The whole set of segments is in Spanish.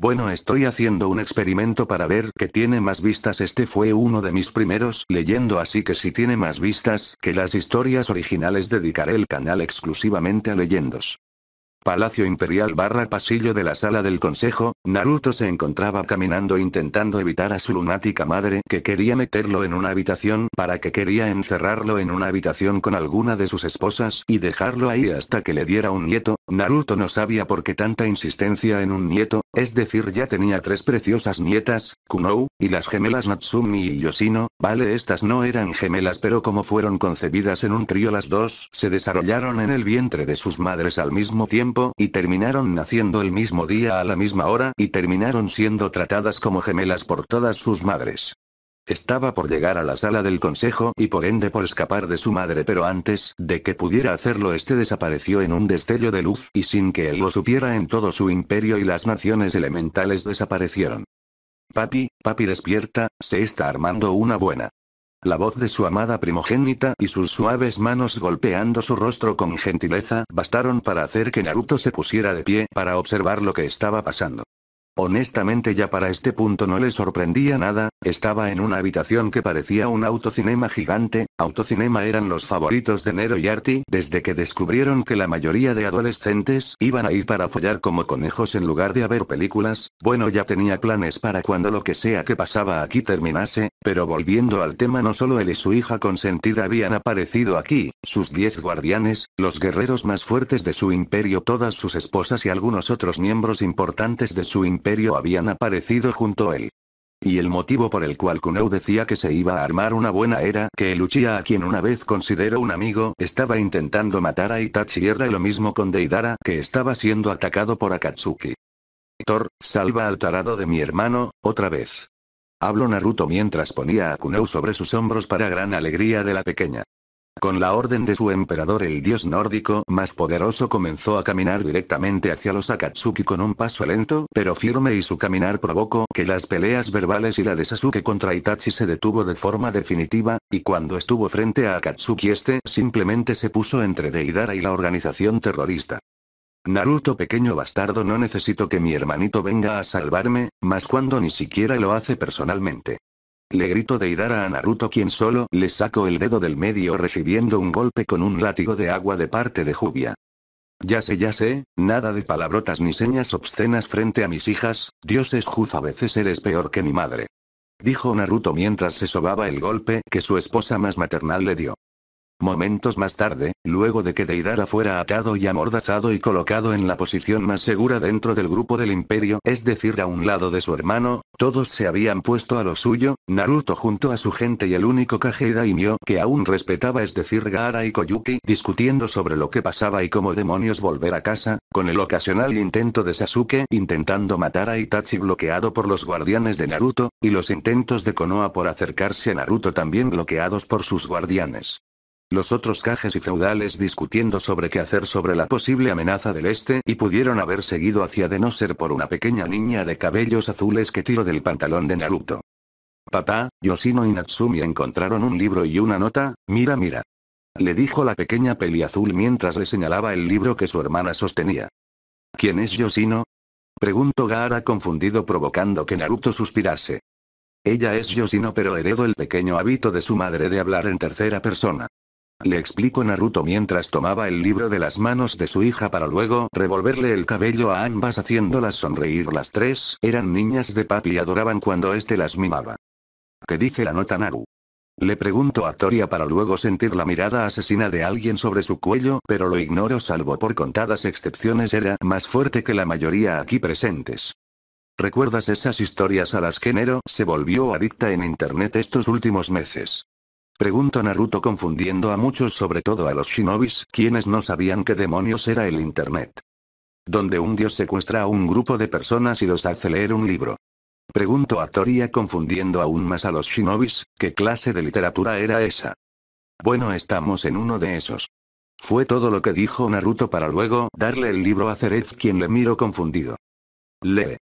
Bueno, estoy haciendo un experimento para ver qué tiene más vistas. Este fue uno de mis primeros leyendo, así que si tiene más vistas que las historias originales, dedicaré el canal exclusivamente a leyendos. Palacio Imperial barra pasillo de la sala del consejo, Naruto se encontraba caminando intentando evitar a su lunática madre que quería meterlo en una habitación para que quería encerrarlo en una habitación con alguna de sus esposas y dejarlo ahí hasta que le diera un nieto, Naruto no sabía por qué tanta insistencia en un nieto, es decir ya tenía tres preciosas nietas, Kunou, y las gemelas Natsumi y Yoshino, vale estas no eran gemelas pero como fueron concebidas en un trío las dos se desarrollaron en el vientre de sus madres al mismo tiempo y terminaron naciendo el mismo día a la misma hora y terminaron siendo tratadas como gemelas por todas sus madres. Estaba por llegar a la sala del consejo y por ende por escapar de su madre, pero antes de que pudiera hacerlo, este desapareció en un destello de luz y sin que él lo supiera en todo su imperio y las naciones elementales desaparecieron. Papi, papi despierta, se está armando una buena la voz de su amada primogénita y sus suaves manos golpeando su rostro con gentileza bastaron para hacer que Naruto se pusiera de pie para observar lo que estaba pasando. Honestamente ya para este punto no le sorprendía nada, estaba en una habitación que parecía un autocinema gigante, autocinema eran los favoritos de Nero y Arti desde que descubrieron que la mayoría de adolescentes iban a ir para follar como conejos en lugar de haber películas, bueno ya tenía planes para cuando lo que sea que pasaba aquí terminase, pero volviendo al tema no solo él y su hija consentida habían aparecido aquí, sus 10 guardianes, los guerreros más fuertes de su imperio todas sus esposas y algunos otros miembros importantes de su imperio habían aparecido junto a él. Y el motivo por el cual Kunou decía que se iba a armar una buena era que el a quien una vez consideró un amigo estaba intentando matar a Itachi era lo mismo con Deidara que estaba siendo atacado por Akatsuki. Thor, salva al tarado de mi hermano, otra vez. Habló Naruto mientras ponía a Kunou sobre sus hombros para gran alegría de la pequeña. Con la orden de su emperador el dios nórdico más poderoso comenzó a caminar directamente hacia los Akatsuki con un paso lento pero firme y su caminar provocó que las peleas verbales y la de Sasuke contra Itachi se detuvo de forma definitiva, y cuando estuvo frente a Akatsuki este simplemente se puso entre Deidara y la organización terrorista. Naruto pequeño bastardo no necesito que mi hermanito venga a salvarme, más cuando ni siquiera lo hace personalmente. Le grito de idara a Naruto quien solo le sacó el dedo del medio recibiendo un golpe con un látigo de agua de parte de Jubia. Ya sé, ya sé, nada de palabrotas ni señas obscenas frente a mis hijas, Dios es Juz a veces eres peor que mi madre. Dijo Naruto mientras se sobaba el golpe que su esposa más maternal le dio. Momentos más tarde, luego de que Deidara fuera atado y amordazado y colocado en la posición más segura dentro del grupo del imperio, es decir, a un lado de su hermano, todos se habían puesto a lo suyo, Naruto junto a su gente y el único y Mio que aún respetaba es decir Gaara y Koyuki discutiendo sobre lo que pasaba y cómo demonios volver a casa, con el ocasional intento de Sasuke intentando matar a Itachi bloqueado por los guardianes de Naruto, y los intentos de Konoha por acercarse a Naruto también bloqueados por sus guardianes los otros cajes y feudales discutiendo sobre qué hacer sobre la posible amenaza del este y pudieron haber seguido hacia de no ser por una pequeña niña de cabellos azules que tiró del pantalón de Naruto. Papá, Yoshino y Natsumi encontraron un libro y una nota, mira mira. Le dijo la pequeña peli azul mientras le señalaba el libro que su hermana sostenía. ¿Quién es Yoshino? Preguntó Gaara confundido provocando que Naruto suspirase. Ella es Yoshino pero heredó el pequeño hábito de su madre de hablar en tercera persona le explicó Naruto mientras tomaba el libro de las manos de su hija para luego revolverle el cabello a ambas haciéndolas sonreír las tres, eran niñas de papi y adoraban cuando éste las mimaba. ¿Qué dice la nota Naru? Le pregunto a Toria para luego sentir la mirada asesina de alguien sobre su cuello, pero lo ignoro salvo por contadas excepciones era más fuerte que la mayoría aquí presentes. ¿Recuerdas esas historias a las que Nero se volvió adicta en internet estos últimos meses? Preguntó Naruto confundiendo a muchos sobre todo a los shinobis quienes no sabían qué demonios era el internet. Donde un dios secuestra a un grupo de personas y los hace leer un libro. Pregunto a Toria confundiendo aún más a los shinobis, ¿qué clase de literatura era esa? Bueno estamos en uno de esos. Fue todo lo que dijo Naruto para luego darle el libro a Zeref quien le miró confundido. Lee.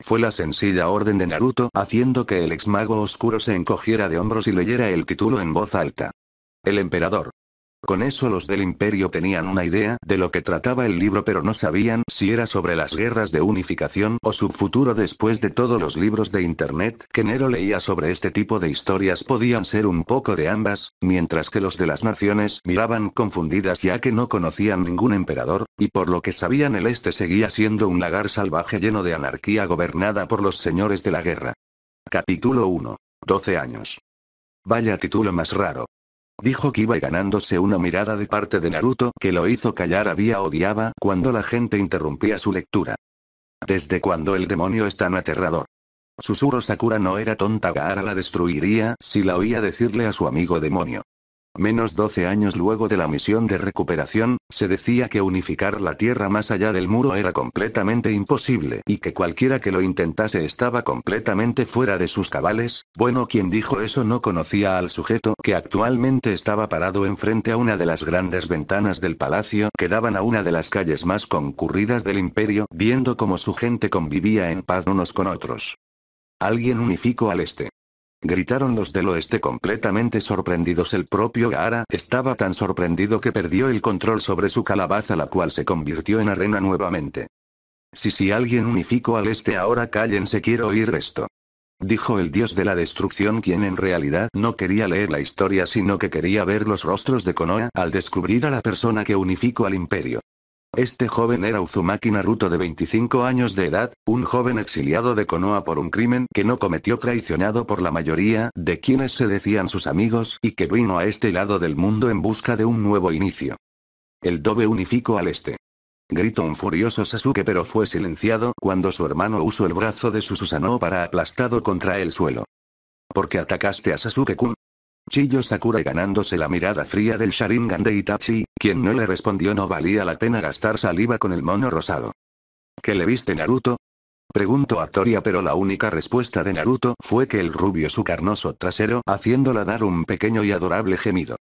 Fue la sencilla orden de Naruto haciendo que el ex mago oscuro se encogiera de hombros y leyera el título en voz alta. El emperador. Con eso los del imperio tenían una idea de lo que trataba el libro pero no sabían si era sobre las guerras de unificación o su futuro después de todos los libros de internet que Nero leía sobre este tipo de historias podían ser un poco de ambas, mientras que los de las naciones miraban confundidas ya que no conocían ningún emperador, y por lo que sabían el este seguía siendo un lagar salvaje lleno de anarquía gobernada por los señores de la guerra. Capítulo 1. 12 años. Vaya título más raro. Dijo que iba ganándose una mirada de parte de Naruto que lo hizo callar. Había odiaba cuando la gente interrumpía su lectura. Desde cuando el demonio es tan aterrador. Susurro Sakura no era tonta. Gaara la destruiría si la oía decirle a su amigo demonio. Menos 12 años luego de la misión de recuperación, se decía que unificar la Tierra más allá del muro era completamente imposible y que cualquiera que lo intentase estaba completamente fuera de sus cabales, bueno quien dijo eso no conocía al sujeto que actualmente estaba parado enfrente a una de las grandes ventanas del palacio que daban a una de las calles más concurridas del imperio, viendo cómo su gente convivía en paz unos con otros. Alguien unificó al este. Gritaron los del oeste completamente sorprendidos. El propio Gaara estaba tan sorprendido que perdió el control sobre su calabaza la cual se convirtió en arena nuevamente. Si si alguien unificó al este ahora cállense quiero oír esto. Dijo el dios de la destrucción quien en realidad no quería leer la historia sino que quería ver los rostros de Konoha al descubrir a la persona que unificó al imperio. Este joven era Uzumaki Naruto de 25 años de edad, un joven exiliado de Konoha por un crimen que no cometió traicionado por la mayoría de quienes se decían sus amigos y que vino a este lado del mundo en busca de un nuevo inicio. El dobe unificó al este. Gritó un furioso Sasuke pero fue silenciado cuando su hermano usó el brazo de su Susanoo para aplastado contra el suelo. Porque atacaste a Sasuke-kun? Chiyo Sakura ganándose la mirada fría del Sharingan de Itachi, quien no le respondió no valía la pena gastar saliva con el mono rosado. ¿Qué le viste Naruto? Preguntó a Toria pero la única respuesta de Naruto fue que el rubio su carnoso trasero haciéndola dar un pequeño y adorable gemido.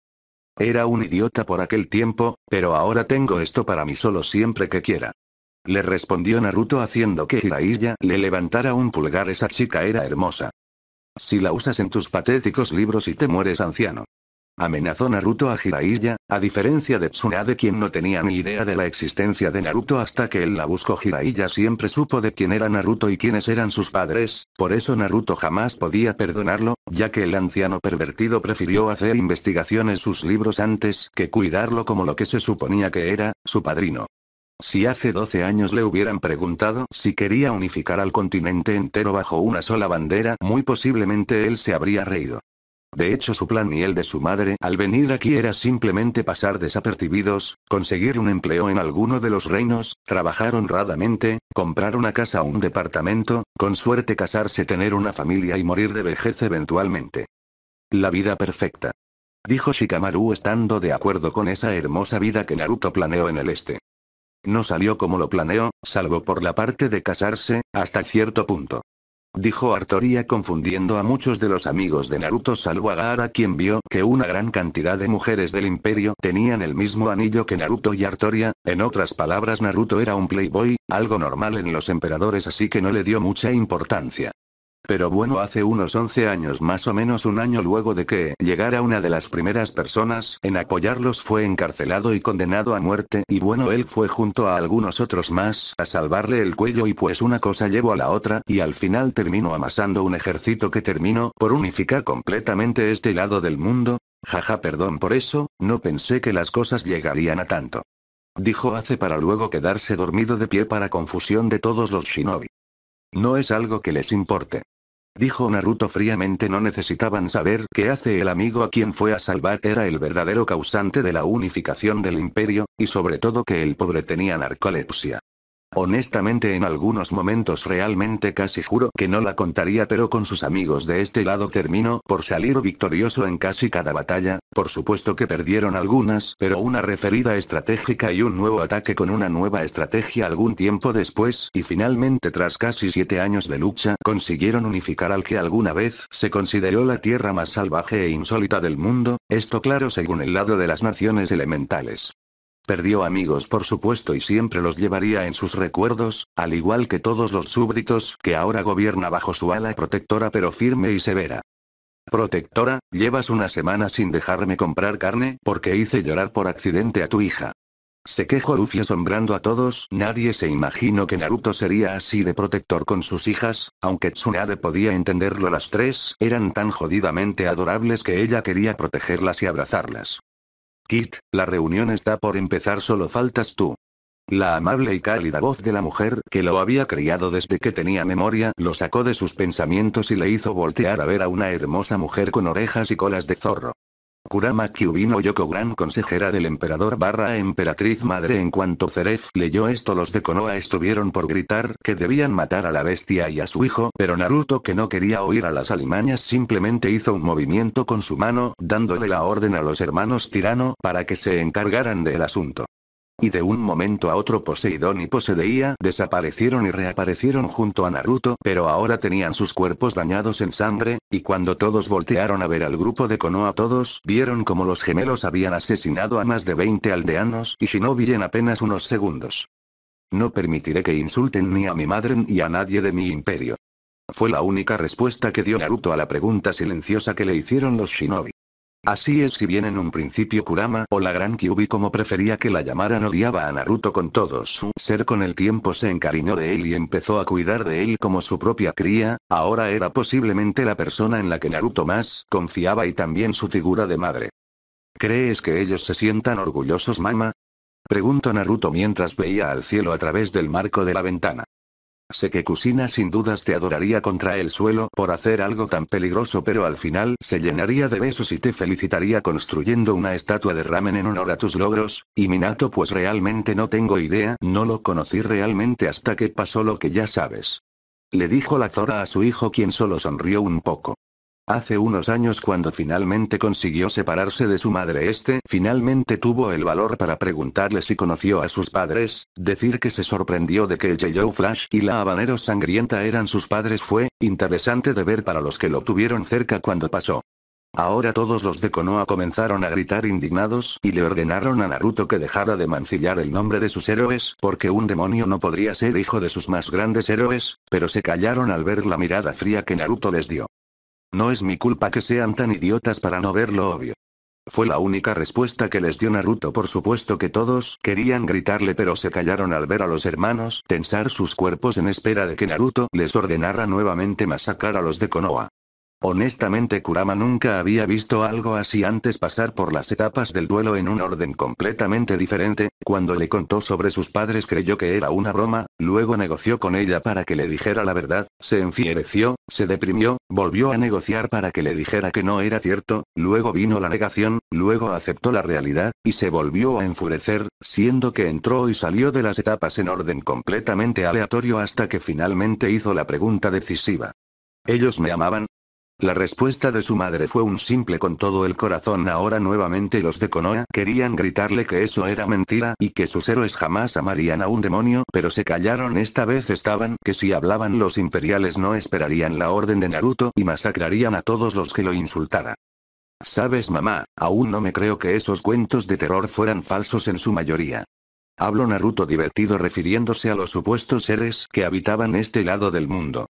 Era un idiota por aquel tiempo, pero ahora tengo esto para mí solo siempre que quiera. Le respondió Naruto haciendo que Hiraiya le levantara un pulgar esa chica era hermosa si la usas en tus patéticos libros y te mueres anciano. Amenazó Naruto a Jiraiya, a diferencia de Tsunade quien no tenía ni idea de la existencia de Naruto hasta que él la buscó Jiraiya siempre supo de quién era Naruto y quiénes eran sus padres, por eso Naruto jamás podía perdonarlo, ya que el anciano pervertido prefirió hacer investigaciones en sus libros antes que cuidarlo como lo que se suponía que era, su padrino. Si hace 12 años le hubieran preguntado si quería unificar al continente entero bajo una sola bandera, muy posiblemente él se habría reído. De hecho su plan y el de su madre al venir aquí era simplemente pasar desapercibidos, conseguir un empleo en alguno de los reinos, trabajar honradamente, comprar una casa o un departamento, con suerte casarse, tener una familia y morir de vejez eventualmente. La vida perfecta. Dijo Shikamaru estando de acuerdo con esa hermosa vida que Naruto planeó en el este. No salió como lo planeó, salvo por la parte de casarse, hasta cierto punto. Dijo Artoria confundiendo a muchos de los amigos de Naruto salvo a Gaara quien vio que una gran cantidad de mujeres del imperio tenían el mismo anillo que Naruto y Artoria, en otras palabras Naruto era un playboy, algo normal en los emperadores así que no le dio mucha importancia. Pero bueno, hace unos 11 años más o menos un año luego de que llegara una de las primeras personas en apoyarlos fue encarcelado y condenado a muerte y bueno él fue junto a algunos otros más a salvarle el cuello y pues una cosa llevó a la otra y al final terminó amasando un ejército que terminó por unificar completamente este lado del mundo. Jaja perdón por eso, no pensé que las cosas llegarían a tanto. Dijo hace para luego quedarse dormido de pie para confusión de todos los shinobi. No es algo que les importe. Dijo Naruto fríamente no necesitaban saber qué hace el amigo a quien fue a salvar era el verdadero causante de la unificación del imperio, y sobre todo que el pobre tenía narcolepsia. Honestamente en algunos momentos realmente casi juro que no la contaría pero con sus amigos de este lado terminó por salir victorioso en casi cada batalla, por supuesto que perdieron algunas pero una referida estratégica y un nuevo ataque con una nueva estrategia algún tiempo después y finalmente tras casi siete años de lucha consiguieron unificar al que alguna vez se consideró la tierra más salvaje e insólita del mundo, esto claro según el lado de las naciones elementales. Perdió amigos por supuesto y siempre los llevaría en sus recuerdos, al igual que todos los súbditos que ahora gobierna bajo su ala protectora pero firme y severa. Protectora, llevas una semana sin dejarme comprar carne porque hice llorar por accidente a tu hija. Se quejó Luffy asombrando a todos, nadie se imaginó que Naruto sería así de protector con sus hijas, aunque Tsunade podía entenderlo las tres, eran tan jodidamente adorables que ella quería protegerlas y abrazarlas. Kit, la reunión está por empezar, solo faltas tú. La amable y cálida voz de la mujer que lo había criado desde que tenía memoria lo sacó de sus pensamientos y le hizo voltear a ver a una hermosa mujer con orejas y colas de zorro. Kurama Kyubino Yoko gran consejera del emperador barra emperatriz madre en cuanto Zeref leyó esto los de Konoha estuvieron por gritar que debían matar a la bestia y a su hijo pero Naruto que no quería oír a las alimañas simplemente hizo un movimiento con su mano dándole la orden a los hermanos tirano para que se encargaran del asunto. Y de un momento a otro Poseidón y Posedeía desaparecieron y reaparecieron junto a Naruto, pero ahora tenían sus cuerpos dañados en sangre, y cuando todos voltearon a ver al grupo de Konoha todos vieron como los gemelos habían asesinado a más de 20 aldeanos y shinobi en apenas unos segundos. No permitiré que insulten ni a mi madre ni a nadie de mi imperio. Fue la única respuesta que dio Naruto a la pregunta silenciosa que le hicieron los shinobi. Así es si bien en un principio Kurama o la Gran Kyubi como prefería que la llamaran odiaba a Naruto con todo su ser con el tiempo se encariñó de él y empezó a cuidar de él como su propia cría, ahora era posiblemente la persona en la que Naruto más confiaba y también su figura de madre. ¿Crees que ellos se sientan orgullosos mama? Preguntó Naruto mientras veía al cielo a través del marco de la ventana. Sé que Kusina sin dudas te adoraría contra el suelo por hacer algo tan peligroso pero al final se llenaría de besos y te felicitaría construyendo una estatua de ramen en honor a tus logros, y Minato pues realmente no tengo idea, no lo conocí realmente hasta que pasó lo que ya sabes. Le dijo la Zora a su hijo quien solo sonrió un poco. Hace unos años cuando finalmente consiguió separarse de su madre este finalmente tuvo el valor para preguntarle si conoció a sus padres, decir que se sorprendió de que el Flash y la habanero sangrienta eran sus padres fue, interesante de ver para los que lo tuvieron cerca cuando pasó. Ahora todos los de Konoha comenzaron a gritar indignados y le ordenaron a Naruto que dejara de mancillar el nombre de sus héroes, porque un demonio no podría ser hijo de sus más grandes héroes, pero se callaron al ver la mirada fría que Naruto les dio. No es mi culpa que sean tan idiotas para no ver lo obvio. Fue la única respuesta que les dio Naruto. Por supuesto que todos querían gritarle pero se callaron al ver a los hermanos tensar sus cuerpos en espera de que Naruto les ordenara nuevamente masacrar a los de Konoha. Honestamente Kurama nunca había visto algo así antes pasar por las etapas del duelo en un orden completamente diferente, cuando le contó sobre sus padres creyó que era una broma, luego negoció con ella para que le dijera la verdad, se enfiereció, se deprimió, volvió a negociar para que le dijera que no era cierto, luego vino la negación, luego aceptó la realidad, y se volvió a enfurecer, siendo que entró y salió de las etapas en orden completamente aleatorio hasta que finalmente hizo la pregunta decisiva. ¿Ellos me amaban? La respuesta de su madre fue un simple con todo el corazón. Ahora nuevamente los de Konoha querían gritarle que eso era mentira y que sus héroes jamás amarían a un demonio, pero se callaron. Esta vez estaban que si hablaban los imperiales no esperarían la orden de Naruto y masacrarían a todos los que lo insultara. Sabes mamá, aún no me creo que esos cuentos de terror fueran falsos en su mayoría. Hablo Naruto divertido refiriéndose a los supuestos seres que habitaban este lado del mundo.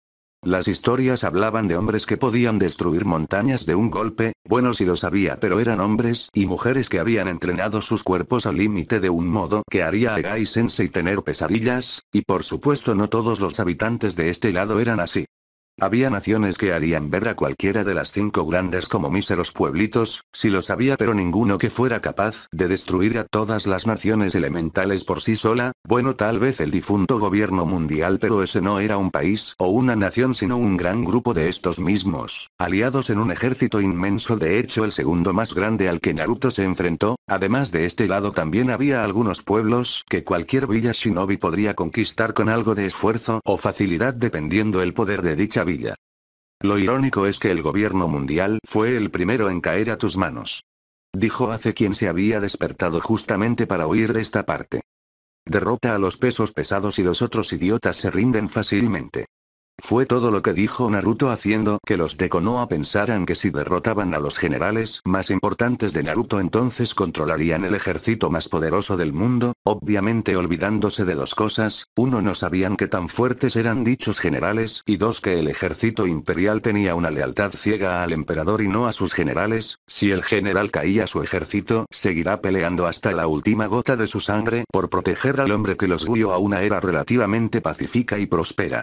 Las historias hablaban de hombres que podían destruir montañas de un golpe, bueno si lo sabía pero eran hombres y mujeres que habían entrenado sus cuerpos al límite de un modo que haría a y tener pesadillas, y por supuesto no todos los habitantes de este lado eran así. Había naciones que harían ver a cualquiera de las cinco grandes como míseros pueblitos, si los sabía pero ninguno que fuera capaz de destruir a todas las naciones elementales por sí sola, bueno tal vez el difunto gobierno mundial pero ese no era un país o una nación sino un gran grupo de estos mismos, aliados en un ejército inmenso de hecho el segundo más grande al que Naruto se enfrentó, además de este lado también había algunos pueblos que cualquier villa shinobi podría conquistar con algo de esfuerzo o facilidad dependiendo el poder de dicha villa. Lo irónico es que el gobierno mundial fue el primero en caer a tus manos. Dijo hace quien se había despertado justamente para oír esta parte. Derrota a los pesos pesados y los otros idiotas se rinden fácilmente. Fue todo lo que dijo Naruto haciendo que los de Konoha pensaran que si derrotaban a los generales más importantes de Naruto entonces controlarían el ejército más poderoso del mundo, obviamente olvidándose de dos cosas, uno no sabían que tan fuertes eran dichos generales y dos que el ejército imperial tenía una lealtad ciega al emperador y no a sus generales, si el general caía su ejército seguirá peleando hasta la última gota de su sangre por proteger al hombre que los guió a una era relativamente pacífica y próspera.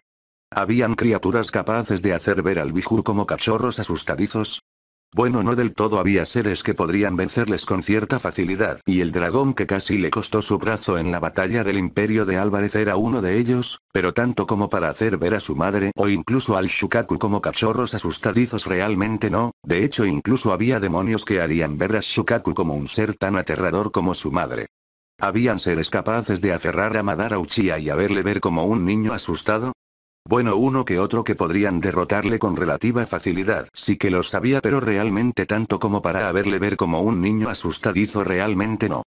Habían criaturas capaces de hacer ver al Bijur como cachorros asustadizos. Bueno, no del todo había seres que podrían vencerles con cierta facilidad, y el dragón que casi le costó su brazo en la batalla del Imperio de Álvarez era uno de ellos, pero tanto como para hacer ver a su madre o incluso al Shukaku como cachorros asustadizos realmente no, de hecho incluso había demonios que harían ver a Shukaku como un ser tan aterrador como su madre. Habían seres capaces de aferrar a Madara Uchiha y haberle ver como un niño asustado, bueno, uno que otro que podrían derrotarle con relativa facilidad. Sí que lo sabía, pero realmente tanto como para haberle ver como un niño asustadizo realmente no.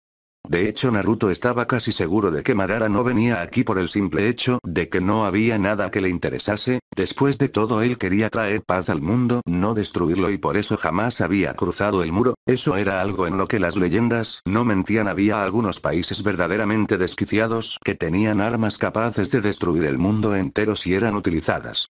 De hecho Naruto estaba casi seguro de que Madara no venía aquí por el simple hecho de que no había nada que le interesase, después de todo él quería traer paz al mundo, no destruirlo y por eso jamás había cruzado el muro, eso era algo en lo que las leyendas no mentían había algunos países verdaderamente desquiciados que tenían armas capaces de destruir el mundo entero si eran utilizadas.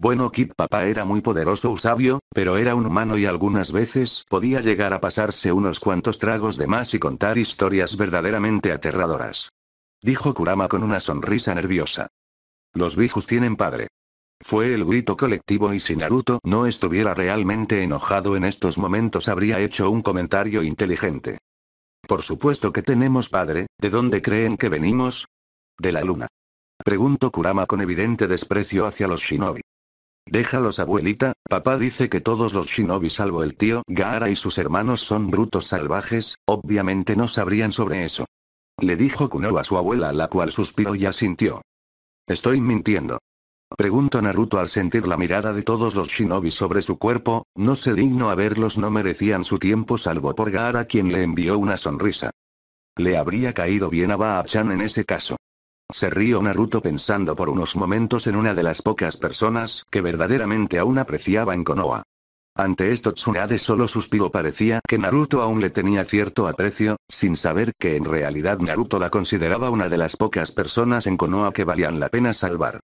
Bueno, Kid Papá era muy poderoso o sabio, pero era un humano y algunas veces podía llegar a pasarse unos cuantos tragos de más y contar historias verdaderamente aterradoras. Dijo Kurama con una sonrisa nerviosa. Los bijus tienen padre. Fue el grito colectivo y si Naruto no estuviera realmente enojado en estos momentos habría hecho un comentario inteligente. Por supuesto que tenemos padre, ¿de dónde creen que venimos? De la luna. Preguntó Kurama con evidente desprecio hacia los shinobi. Déjalos abuelita, papá dice que todos los shinobi salvo el tío Gaara y sus hermanos son brutos salvajes, obviamente no sabrían sobre eso. Le dijo Kuno a su abuela la cual suspiró y asintió. Estoy mintiendo. Preguntó Naruto al sentir la mirada de todos los shinobi sobre su cuerpo, no se digno a verlos no merecían su tiempo salvo por Gaara quien le envió una sonrisa. Le habría caído bien a Baachan en ese caso. Se rió Naruto pensando por unos momentos en una de las pocas personas que verdaderamente aún apreciaba en Konoha. Ante esto Tsunade solo suspiró parecía que Naruto aún le tenía cierto aprecio, sin saber que en realidad Naruto la consideraba una de las pocas personas en Konoha que valían la pena salvar.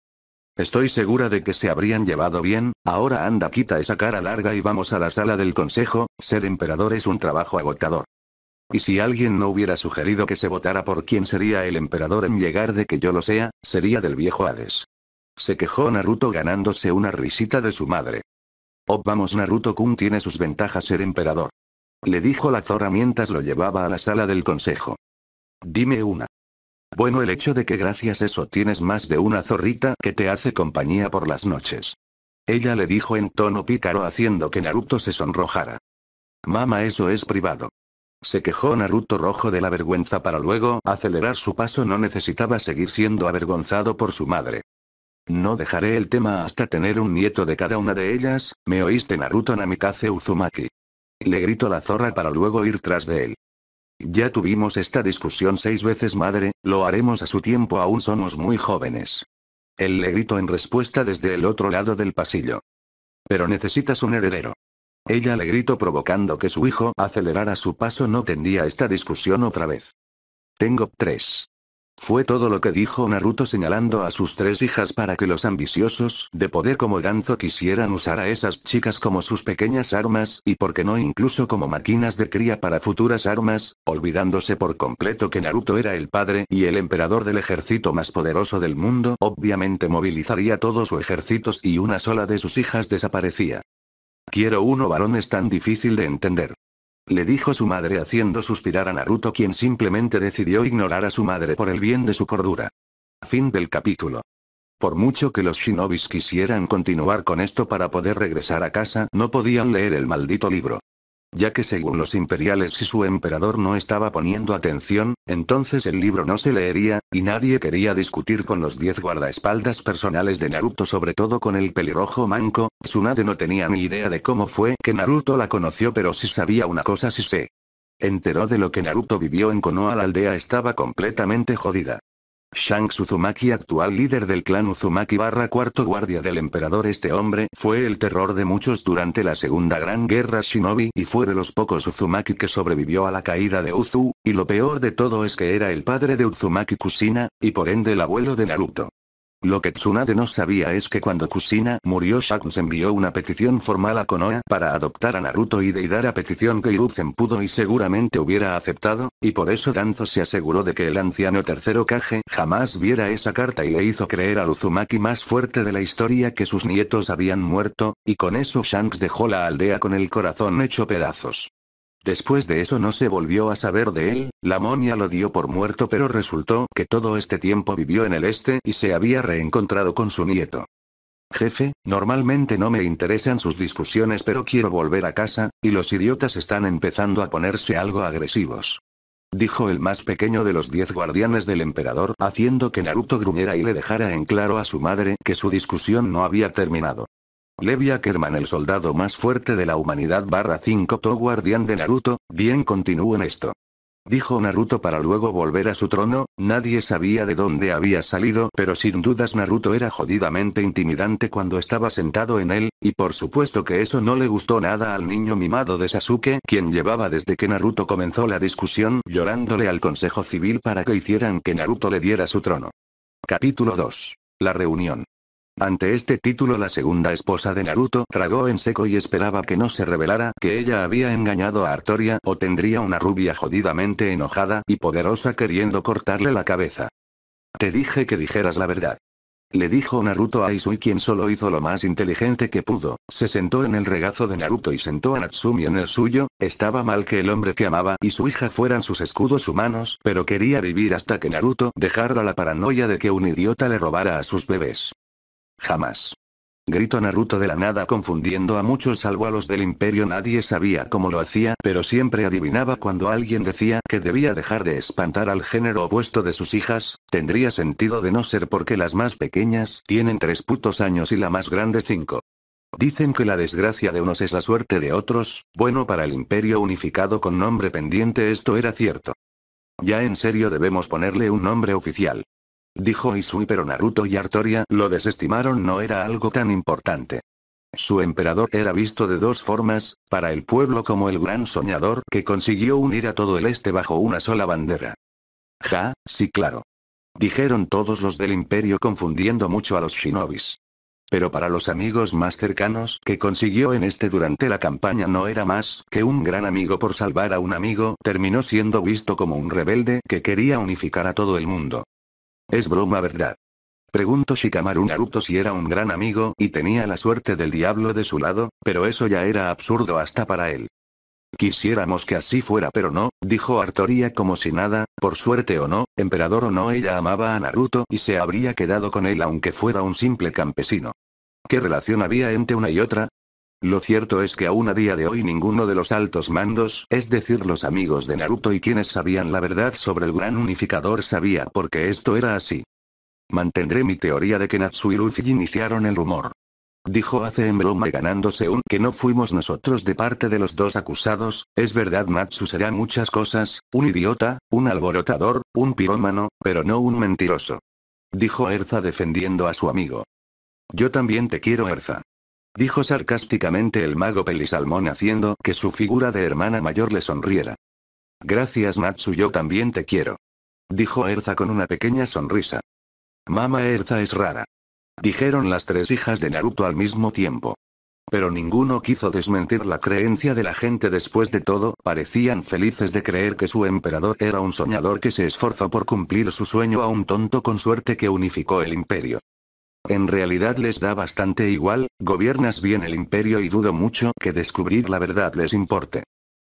Estoy segura de que se habrían llevado bien, ahora anda quita esa cara larga y vamos a la sala del consejo, ser emperador es un trabajo agotador. Y si alguien no hubiera sugerido que se votara por quién sería el emperador en llegar de que yo lo sea, sería del viejo Hades. Se quejó Naruto ganándose una risita de su madre. Oh vamos Naruto-kun tiene sus ventajas ser emperador. Le dijo la zorra mientras lo llevaba a la sala del consejo. Dime una. Bueno el hecho de que gracias a eso tienes más de una zorrita que te hace compañía por las noches. Ella le dijo en tono pícaro haciendo que Naruto se sonrojara. Mama eso es privado. Se quejó Naruto rojo de la vergüenza para luego acelerar su paso no necesitaba seguir siendo avergonzado por su madre. No dejaré el tema hasta tener un nieto de cada una de ellas, ¿me oíste Naruto Namikaze Uzumaki? Le gritó la zorra para luego ir tras de él. Ya tuvimos esta discusión seis veces madre, lo haremos a su tiempo aún somos muy jóvenes. Él le gritó en respuesta desde el otro lado del pasillo. Pero necesitas un heredero. Ella le gritó provocando que su hijo acelerara su paso. No tendía esta discusión otra vez. Tengo tres. Fue todo lo que dijo Naruto señalando a sus tres hijas para que los ambiciosos de poder como Ganzo quisieran usar a esas chicas como sus pequeñas armas, y porque qué no incluso como máquinas de cría para futuras armas, olvidándose por completo que Naruto era el padre y el emperador del ejército más poderoso del mundo, obviamente movilizaría todos su ejércitos y una sola de sus hijas desaparecía. Quiero uno varón es tan difícil de entender. Le dijo su madre haciendo suspirar a Naruto quien simplemente decidió ignorar a su madre por el bien de su cordura. Fin del capítulo. Por mucho que los shinobis quisieran continuar con esto para poder regresar a casa, no podían leer el maldito libro ya que según los imperiales si su emperador no estaba poniendo atención, entonces el libro no se leería, y nadie quería discutir con los diez guardaespaldas personales de Naruto sobre todo con el pelirrojo manco, Tsunade no tenía ni idea de cómo fue que Naruto la conoció pero sí sabía una cosa si se enteró de lo que Naruto vivió en Konoha la aldea estaba completamente jodida. Shanks Uzumaki actual líder del clan Uzumaki barra cuarto guardia del emperador este hombre fue el terror de muchos durante la segunda gran guerra shinobi y fue de los pocos Uzumaki que sobrevivió a la caída de Uzu, y lo peor de todo es que era el padre de Uzumaki Kusina, y por ende el abuelo de Naruto. Lo que Tsunade no sabía es que cuando Kusina murió Shanks envió una petición formal a Konoha para adoptar a Naruto y Deidara petición que Iruzen pudo y seguramente hubiera aceptado, y por eso Danzo se aseguró de que el anciano tercero Kage jamás viera esa carta y le hizo creer al Uzumaki más fuerte de la historia que sus nietos habían muerto, y con eso Shanks dejó la aldea con el corazón hecho pedazos. Después de eso no se volvió a saber de él, la monia lo dio por muerto pero resultó que todo este tiempo vivió en el este y se había reencontrado con su nieto. Jefe, normalmente no me interesan sus discusiones pero quiero volver a casa, y los idiotas están empezando a ponerse algo agresivos. Dijo el más pequeño de los diez guardianes del emperador, haciendo que Naruto gruñera y le dejara en claro a su madre que su discusión no había terminado. Levi Ackerman el soldado más fuerte de la humanidad barra 5 To guardián de Naruto, bien continúen en esto. Dijo Naruto para luego volver a su trono, nadie sabía de dónde había salido pero sin dudas Naruto era jodidamente intimidante cuando estaba sentado en él, y por supuesto que eso no le gustó nada al niño mimado de Sasuke quien llevaba desde que Naruto comenzó la discusión llorándole al consejo civil para que hicieran que Naruto le diera su trono. Capítulo 2. La reunión. Ante este título la segunda esposa de Naruto tragó en seco y esperaba que no se revelara que ella había engañado a Artoria o tendría una rubia jodidamente enojada y poderosa queriendo cortarle la cabeza. Te dije que dijeras la verdad. Le dijo Naruto a Isui quien solo hizo lo más inteligente que pudo, se sentó en el regazo de Naruto y sentó a Natsumi en el suyo, estaba mal que el hombre que amaba y su hija fueran sus escudos humanos, pero quería vivir hasta que Naruto dejara la paranoia de que un idiota le robara a sus bebés. Jamás. Gritó Naruto de la nada confundiendo a muchos salvo a los del imperio nadie sabía cómo lo hacía pero siempre adivinaba cuando alguien decía que debía dejar de espantar al género opuesto de sus hijas, tendría sentido de no ser porque las más pequeñas tienen tres putos años y la más grande cinco. Dicen que la desgracia de unos es la suerte de otros, bueno para el imperio unificado con nombre pendiente esto era cierto. Ya en serio debemos ponerle un nombre oficial. Dijo Isui pero Naruto y Artoria lo desestimaron no era algo tan importante. Su emperador era visto de dos formas, para el pueblo como el gran soñador que consiguió unir a todo el este bajo una sola bandera. Ja, sí claro. Dijeron todos los del imperio confundiendo mucho a los shinobis. Pero para los amigos más cercanos que consiguió en este durante la campaña no era más que un gran amigo por salvar a un amigo, terminó siendo visto como un rebelde que quería unificar a todo el mundo. Es broma, ¿verdad? Pregunto Shikamaru Naruto si era un gran amigo y tenía la suerte del diablo de su lado, pero eso ya era absurdo hasta para él. Quisiéramos que así fuera pero no, dijo Artoria como si nada, por suerte o no, emperador o no ella amaba a Naruto y se habría quedado con él aunque fuera un simple campesino. ¿Qué relación había entre una y otra? Lo cierto es que aún a día de hoy ninguno de los altos mandos, es decir, los amigos de Naruto y quienes sabían la verdad sobre el gran unificador sabía por qué esto era así. Mantendré mi teoría de que Natsu y Luffy iniciaron el rumor. Dijo hace en broma y ganándose un que no fuimos nosotros de parte de los dos acusados, es verdad Natsu será muchas cosas, un idiota, un alborotador, un pirómano, pero no un mentiroso. Dijo Erza defendiendo a su amigo. Yo también te quiero Erza. Dijo sarcásticamente el mago Pelisalmón haciendo que su figura de hermana mayor le sonriera. Gracias Matsu, yo también te quiero. Dijo Erza con una pequeña sonrisa. Mama Erza es rara. Dijeron las tres hijas de Naruto al mismo tiempo. Pero ninguno quiso desmentir la creencia de la gente después de todo, parecían felices de creer que su emperador era un soñador que se esforzó por cumplir su sueño a un tonto con suerte que unificó el imperio. En realidad les da bastante igual, gobiernas bien el imperio y dudo mucho que descubrir la verdad les importe.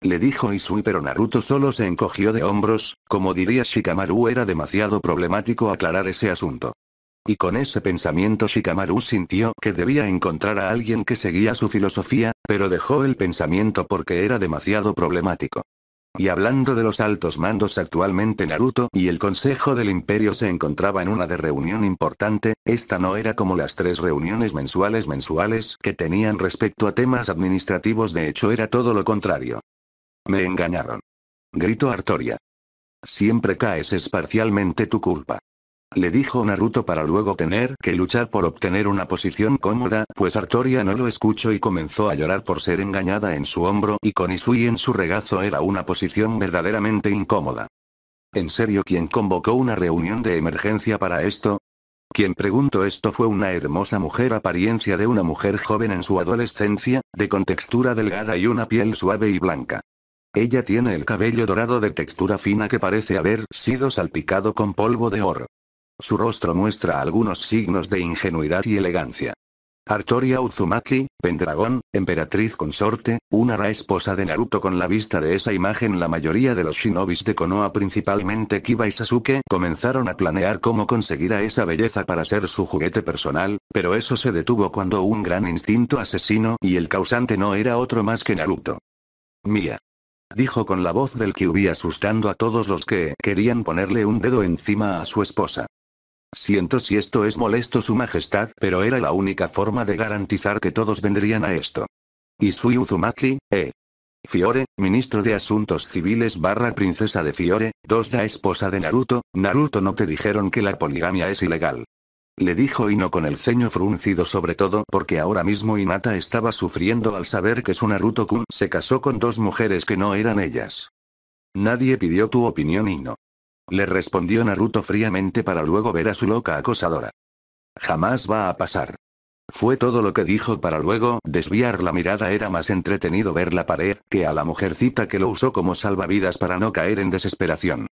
Le dijo Isui pero Naruto solo se encogió de hombros, como diría Shikamaru era demasiado problemático aclarar ese asunto. Y con ese pensamiento Shikamaru sintió que debía encontrar a alguien que seguía su filosofía, pero dejó el pensamiento porque era demasiado problemático. Y hablando de los altos mandos actualmente Naruto y el Consejo del Imperio se encontraba en una de reunión importante, esta no era como las tres reuniones mensuales mensuales que tenían respecto a temas administrativos de hecho era todo lo contrario. Me engañaron. Gritó Artoria. Siempre caes es parcialmente tu culpa. Le dijo Naruto para luego tener que luchar por obtener una posición cómoda, pues Artoria no lo escuchó y comenzó a llorar por ser engañada en su hombro y con Isui en su regazo era una posición verdaderamente incómoda. ¿En serio quien convocó una reunión de emergencia para esto? Quien preguntó esto fue una hermosa mujer apariencia de una mujer joven en su adolescencia, de contextura delgada y una piel suave y blanca. Ella tiene el cabello dorado de textura fina que parece haber sido salpicado con polvo de oro. Su rostro muestra algunos signos de ingenuidad y elegancia. Artoria Uzumaki, Pendragón, emperatriz consorte, una ra esposa de Naruto con la vista de esa imagen la mayoría de los shinobis de Konoha principalmente Kiba y Sasuke comenzaron a planear cómo conseguir a esa belleza para ser su juguete personal, pero eso se detuvo cuando un gran instinto asesino y el causante no era otro más que Naruto. Mía. Dijo con la voz del Kyubi asustando a todos los que querían ponerle un dedo encima a su esposa. Siento si esto es molesto su majestad, pero era la única forma de garantizar que todos vendrían a esto. Isui Uzumaki, eh. Fiore, ministro de Asuntos Civiles barra princesa de Fiore, dos da esposa de Naruto, Naruto no te dijeron que la poligamia es ilegal. Le dijo Ino con el ceño fruncido sobre todo porque ahora mismo Inata estaba sufriendo al saber que su Naruto-kun se casó con dos mujeres que no eran ellas. Nadie pidió tu opinión Ino. Le respondió Naruto fríamente para luego ver a su loca acosadora. Jamás va a pasar. Fue todo lo que dijo para luego desviar la mirada era más entretenido ver la pared que a la mujercita que lo usó como salvavidas para no caer en desesperación.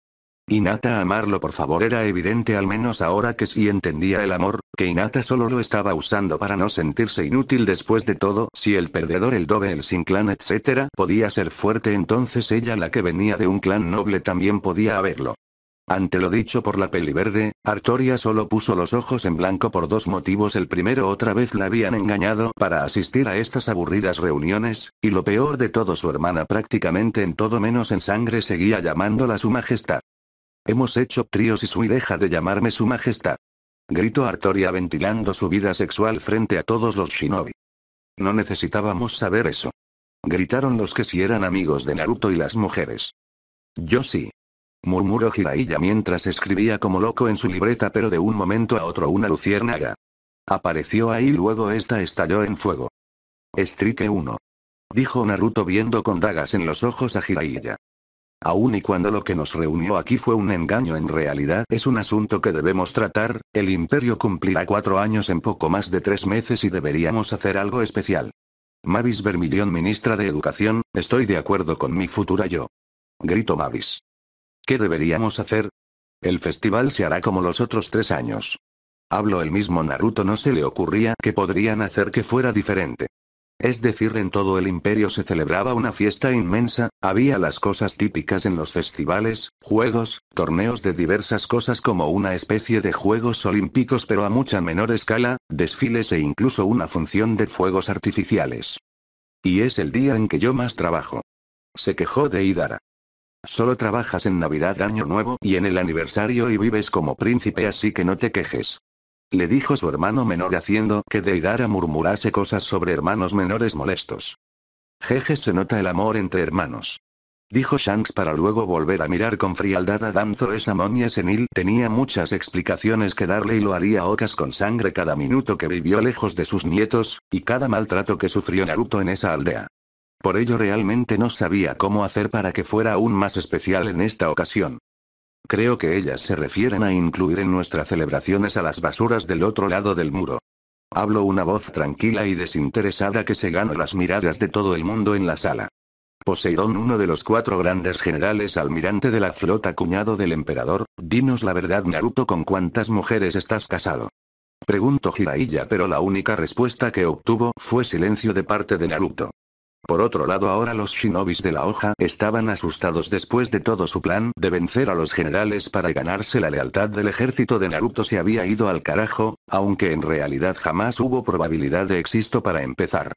Inata amarlo por favor era evidente al menos ahora que si entendía el amor, que Inata solo lo estaba usando para no sentirse inútil después de todo, si el perdedor el doble el sin clan etc. podía ser fuerte entonces ella la que venía de un clan noble también podía haberlo. Ante lo dicho por la peli verde, Artoria solo puso los ojos en blanco por dos motivos. El primero otra vez la habían engañado para asistir a estas aburridas reuniones, y lo peor de todo su hermana prácticamente en todo menos en sangre seguía llamándola su majestad. Hemos hecho tríos y su deja de llamarme su majestad. Gritó Artoria ventilando su vida sexual frente a todos los shinobi. No necesitábamos saber eso. Gritaron los que si eran amigos de Naruto y las mujeres. Yo sí, murmuró Jiraiya mientras escribía como loco en su libreta pero de un momento a otro una luciérnaga. Apareció ahí y luego esta estalló en fuego. Strike 1. Dijo Naruto viendo con dagas en los ojos a Jiraiya. Aún y cuando lo que nos reunió aquí fue un engaño en realidad es un asunto que debemos tratar, el imperio cumplirá cuatro años en poco más de tres meses y deberíamos hacer algo especial. Mavis Vermilion ministra de Educación, estoy de acuerdo con mi futura yo. Grito Mavis. ¿Qué deberíamos hacer? El festival se hará como los otros tres años. Hablo el mismo Naruto no se le ocurría que podrían hacer que fuera diferente. Es decir, en todo el imperio se celebraba una fiesta inmensa, había las cosas típicas en los festivales, juegos, torneos de diversas cosas como una especie de Juegos Olímpicos pero a mucha menor escala, desfiles e incluso una función de fuegos artificiales. Y es el día en que yo más trabajo. Se quejó de Idara. Solo trabajas en Navidad, Año Nuevo y en el aniversario y vives como príncipe, así que no te quejes. Le dijo su hermano menor haciendo que Deidara murmurase cosas sobre hermanos menores molestos. Jeje, se nota el amor entre hermanos. Dijo Shanks para luego volver a mirar con frialdad a Danzo. Esa momia senil tenía muchas explicaciones que darle y lo haría ocas con sangre cada minuto que vivió lejos de sus nietos, y cada maltrato que sufrió Naruto en esa aldea. Por ello realmente no sabía cómo hacer para que fuera aún más especial en esta ocasión. Creo que ellas se refieren a incluir en nuestras celebraciones a las basuras del otro lado del muro. Hablo una voz tranquila y desinteresada que se gana las miradas de todo el mundo en la sala. Poseidón, uno de los cuatro grandes generales almirante de la flota cuñado del emperador, dinos la verdad Naruto con cuántas mujeres estás casado. Pregunto Jiraiya pero la única respuesta que obtuvo fue silencio de parte de Naruto. Por otro lado ahora los shinobis de la hoja estaban asustados después de todo su plan de vencer a los generales para ganarse la lealtad del ejército de Naruto se había ido al carajo, aunque en realidad jamás hubo probabilidad de existo para empezar.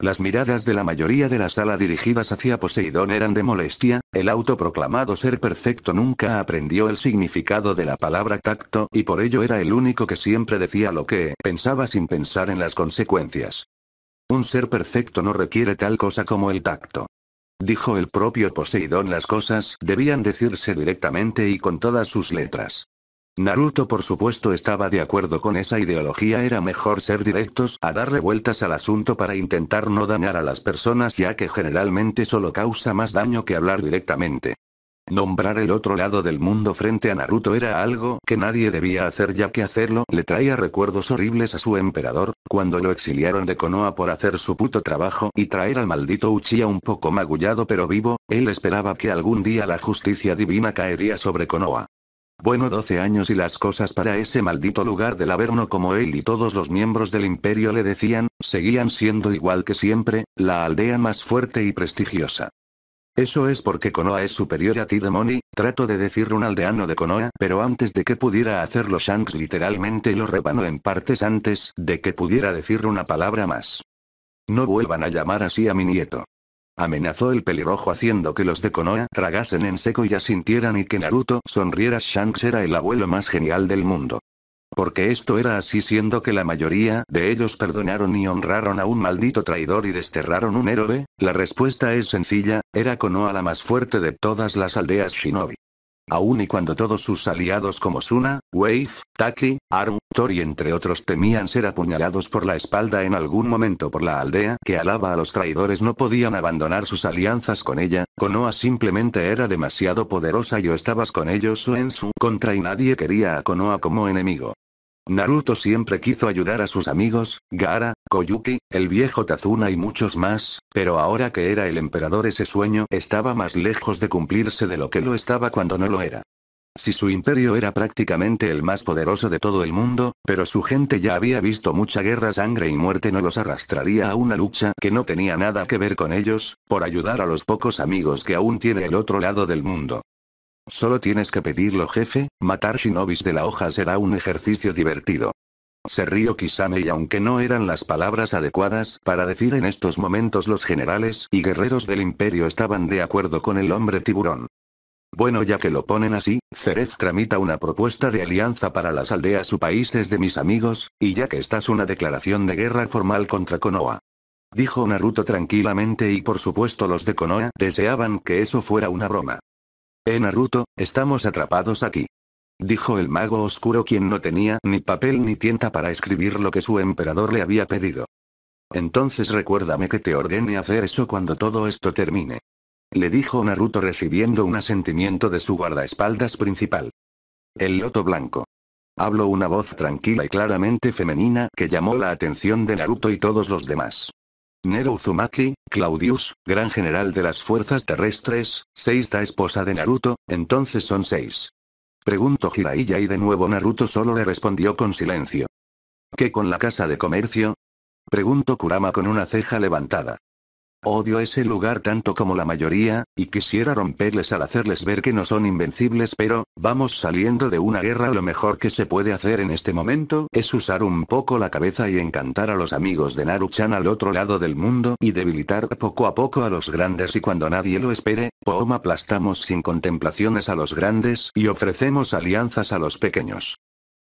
Las miradas de la mayoría de la sala dirigidas hacia Poseidón eran de molestia, el autoproclamado ser perfecto nunca aprendió el significado de la palabra tacto y por ello era el único que siempre decía lo que pensaba sin pensar en las consecuencias. Un ser perfecto no requiere tal cosa como el tacto. Dijo el propio Poseidón las cosas debían decirse directamente y con todas sus letras. Naruto por supuesto estaba de acuerdo con esa ideología era mejor ser directos a darle vueltas al asunto para intentar no dañar a las personas ya que generalmente solo causa más daño que hablar directamente. Nombrar el otro lado del mundo frente a Naruto era algo que nadie debía hacer ya que hacerlo le traía recuerdos horribles a su emperador, cuando lo exiliaron de Konoha por hacer su puto trabajo y traer al maldito Uchiha un poco magullado pero vivo, él esperaba que algún día la justicia divina caería sobre Konoha. Bueno 12 años y las cosas para ese maldito lugar del Averno como él y todos los miembros del imperio le decían, seguían siendo igual que siempre, la aldea más fuerte y prestigiosa. Eso es porque Konoha es superior a ti Demoni, trato de decir un aldeano de Konoha, pero antes de que pudiera hacerlo Shanks literalmente lo rebanó en partes antes de que pudiera decir una palabra más. No vuelvan a llamar así a mi nieto. Amenazó el pelirrojo haciendo que los de Konoha tragasen en seco y asintieran y que Naruto sonriera Shanks era el abuelo más genial del mundo. Porque esto era así siendo que la mayoría de ellos perdonaron y honraron a un maldito traidor y desterraron un héroe, la respuesta es sencilla, era Konoha la más fuerte de todas las aldeas shinobi. Aún y cuando todos sus aliados como Suna, Wave, Taki, Aru, Tori entre otros temían ser apuñalados por la espalda en algún momento por la aldea que alaba a los traidores no podían abandonar sus alianzas con ella, Konoha simplemente era demasiado poderosa y o estabas con ellos o en su contra y nadie quería a Konoha como enemigo. Naruto siempre quiso ayudar a sus amigos, Gaara, Koyuki, el viejo Tazuna y muchos más, pero ahora que era el emperador ese sueño estaba más lejos de cumplirse de lo que lo estaba cuando no lo era. Si su imperio era prácticamente el más poderoso de todo el mundo, pero su gente ya había visto mucha guerra, sangre y muerte no los arrastraría a una lucha que no tenía nada que ver con ellos, por ayudar a los pocos amigos que aún tiene el otro lado del mundo. Solo tienes que pedirlo jefe, matar shinobis de la hoja será un ejercicio divertido. Se rió Kisame y aunque no eran las palabras adecuadas para decir en estos momentos los generales y guerreros del imperio estaban de acuerdo con el hombre tiburón. Bueno ya que lo ponen así, Cerez tramita una propuesta de alianza para las aldeas o países de mis amigos, y ya que estás una declaración de guerra formal contra Konoha. Dijo Naruto tranquilamente y por supuesto los de Konoha deseaban que eso fuera una broma. Eh, Naruto, estamos atrapados aquí. Dijo el mago oscuro quien no tenía ni papel ni tienta para escribir lo que su emperador le había pedido. Entonces recuérdame que te ordene hacer eso cuando todo esto termine. Le dijo Naruto recibiendo un asentimiento de su guardaespaldas principal. El loto blanco. Habló una voz tranquila y claramente femenina que llamó la atención de Naruto y todos los demás. Nero Uzumaki, Claudius, gran general de las fuerzas terrestres, seis da esposa de Naruto, entonces son seis. Preguntó Jiraiya y de nuevo Naruto solo le respondió con silencio. ¿Qué con la casa de comercio? Preguntó Kurama con una ceja levantada. Odio ese lugar tanto como la mayoría, y quisiera romperles al hacerles ver que no son invencibles pero, vamos saliendo de una guerra lo mejor que se puede hacer en este momento es usar un poco la cabeza y encantar a los amigos de Naruchan al otro lado del mundo y debilitar poco a poco a los grandes y cuando nadie lo espere, Pooma aplastamos sin contemplaciones a los grandes y ofrecemos alianzas a los pequeños.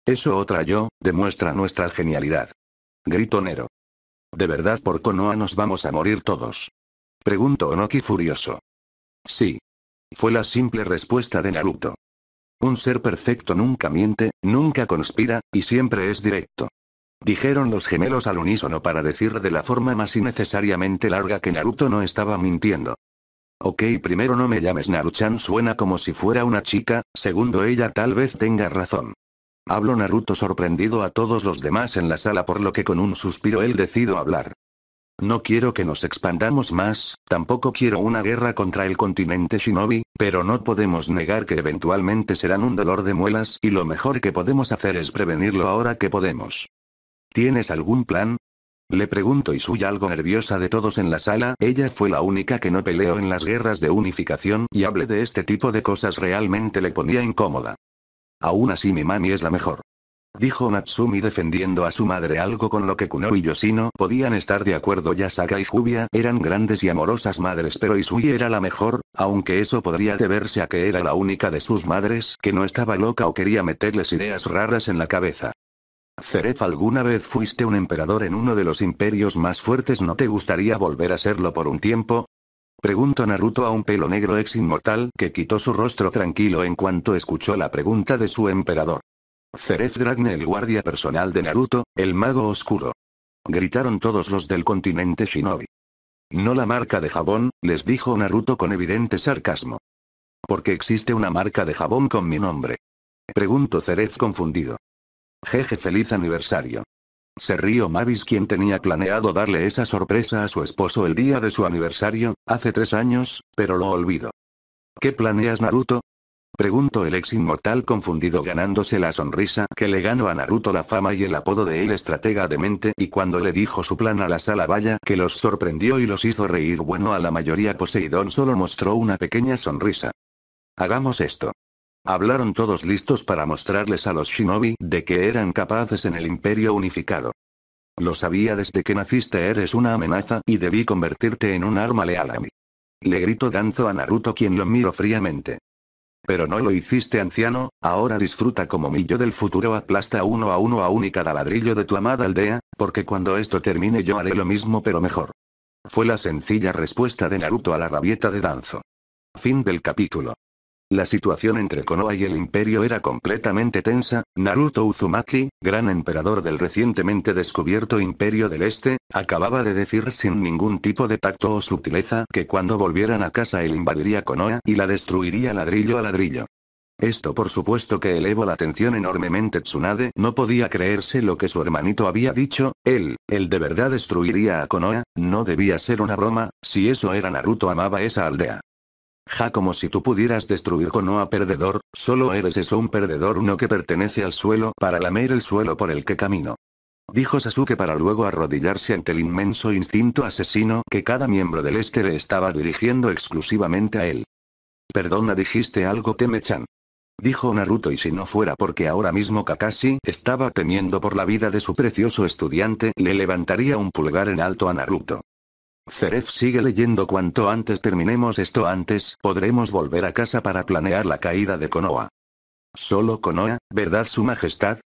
Eso otra yo, demuestra nuestra genialidad. Grito Nero. ¿De verdad por Konoha nos vamos a morir todos? Preguntó Onoki furioso. Sí. Fue la simple respuesta de Naruto. Un ser perfecto nunca miente, nunca conspira, y siempre es directo. Dijeron los gemelos al unísono para decir de la forma más innecesariamente larga que Naruto no estaba mintiendo. Ok, primero no me llames Naruchan suena como si fuera una chica, segundo ella tal vez tenga razón. Hablo Naruto sorprendido a todos los demás en la sala por lo que con un suspiro él decido hablar. No quiero que nos expandamos más, tampoco quiero una guerra contra el continente shinobi, pero no podemos negar que eventualmente serán un dolor de muelas y lo mejor que podemos hacer es prevenirlo ahora que podemos. ¿Tienes algún plan? Le pregunto y suya algo nerviosa de todos en la sala, ella fue la única que no peleó en las guerras de unificación y hablé de este tipo de cosas realmente le ponía incómoda. Aún así mi mami es la mejor. Dijo Natsumi defendiendo a su madre algo con lo que Kuno y Yoshino podían estar de acuerdo ya y Jubia eran grandes y amorosas madres pero Isui era la mejor, aunque eso podría deberse a que era la única de sus madres que no estaba loca o quería meterles ideas raras en la cabeza. Ceref alguna vez fuiste un emperador en uno de los imperios más fuertes no te gustaría volver a serlo por un tiempo, Preguntó Naruto a un pelo negro ex inmortal que quitó su rostro tranquilo en cuanto escuchó la pregunta de su emperador. Cerez Dragne el guardia personal de Naruto, el mago oscuro. Gritaron todos los del continente Shinobi. No la marca de jabón, les dijo Naruto con evidente sarcasmo. Porque existe una marca de jabón con mi nombre. Preguntó Cerez confundido. Jeje feliz aniversario. Se rió Mavis quien tenía planeado darle esa sorpresa a su esposo el día de su aniversario, hace tres años, pero lo olvido. ¿Qué planeas Naruto? Preguntó el ex inmortal confundido ganándose la sonrisa que le ganó a Naruto la fama y el apodo de el estratega de mente y cuando le dijo su plan a la sala vaya que los sorprendió y los hizo reír bueno a la mayoría Poseidón solo mostró una pequeña sonrisa. Hagamos esto. Hablaron todos listos para mostrarles a los shinobi de que eran capaces en el imperio unificado. Lo sabía desde que naciste eres una amenaza y debí convertirte en un arma leal a mí. Le gritó Danzo a Naruto quien lo miró fríamente. Pero no lo hiciste anciano, ahora disfruta como mi yo del futuro aplasta uno a uno a un y cada ladrillo de tu amada aldea, porque cuando esto termine yo haré lo mismo pero mejor. Fue la sencilla respuesta de Naruto a la rabieta de Danzo. Fin del capítulo. La situación entre Konoha y el Imperio era completamente tensa, Naruto Uzumaki, gran emperador del recientemente descubierto Imperio del Este, acababa de decir sin ningún tipo de tacto o sutileza que cuando volvieran a casa él invadiría Konoha y la destruiría ladrillo a ladrillo. Esto por supuesto que elevó la atención enormemente Tsunade no podía creerse lo que su hermanito había dicho, él, él de verdad destruiría a Konoha, no debía ser una broma, si eso era Naruto amaba esa aldea. Ja como si tú pudieras destruir con a perdedor, solo eres eso un perdedor uno que pertenece al suelo para lamer el suelo por el que camino. Dijo Sasuke para luego arrodillarse ante el inmenso instinto asesino que cada miembro del este le estaba dirigiendo exclusivamente a él. Perdona dijiste algo Teme-chan. Dijo Naruto y si no fuera porque ahora mismo Kakashi estaba temiendo por la vida de su precioso estudiante le levantaría un pulgar en alto a Naruto. Zeref sigue leyendo cuanto antes terminemos esto antes, podremos volver a casa para planear la caída de Konoa. Solo Konoha, ¿verdad su majestad?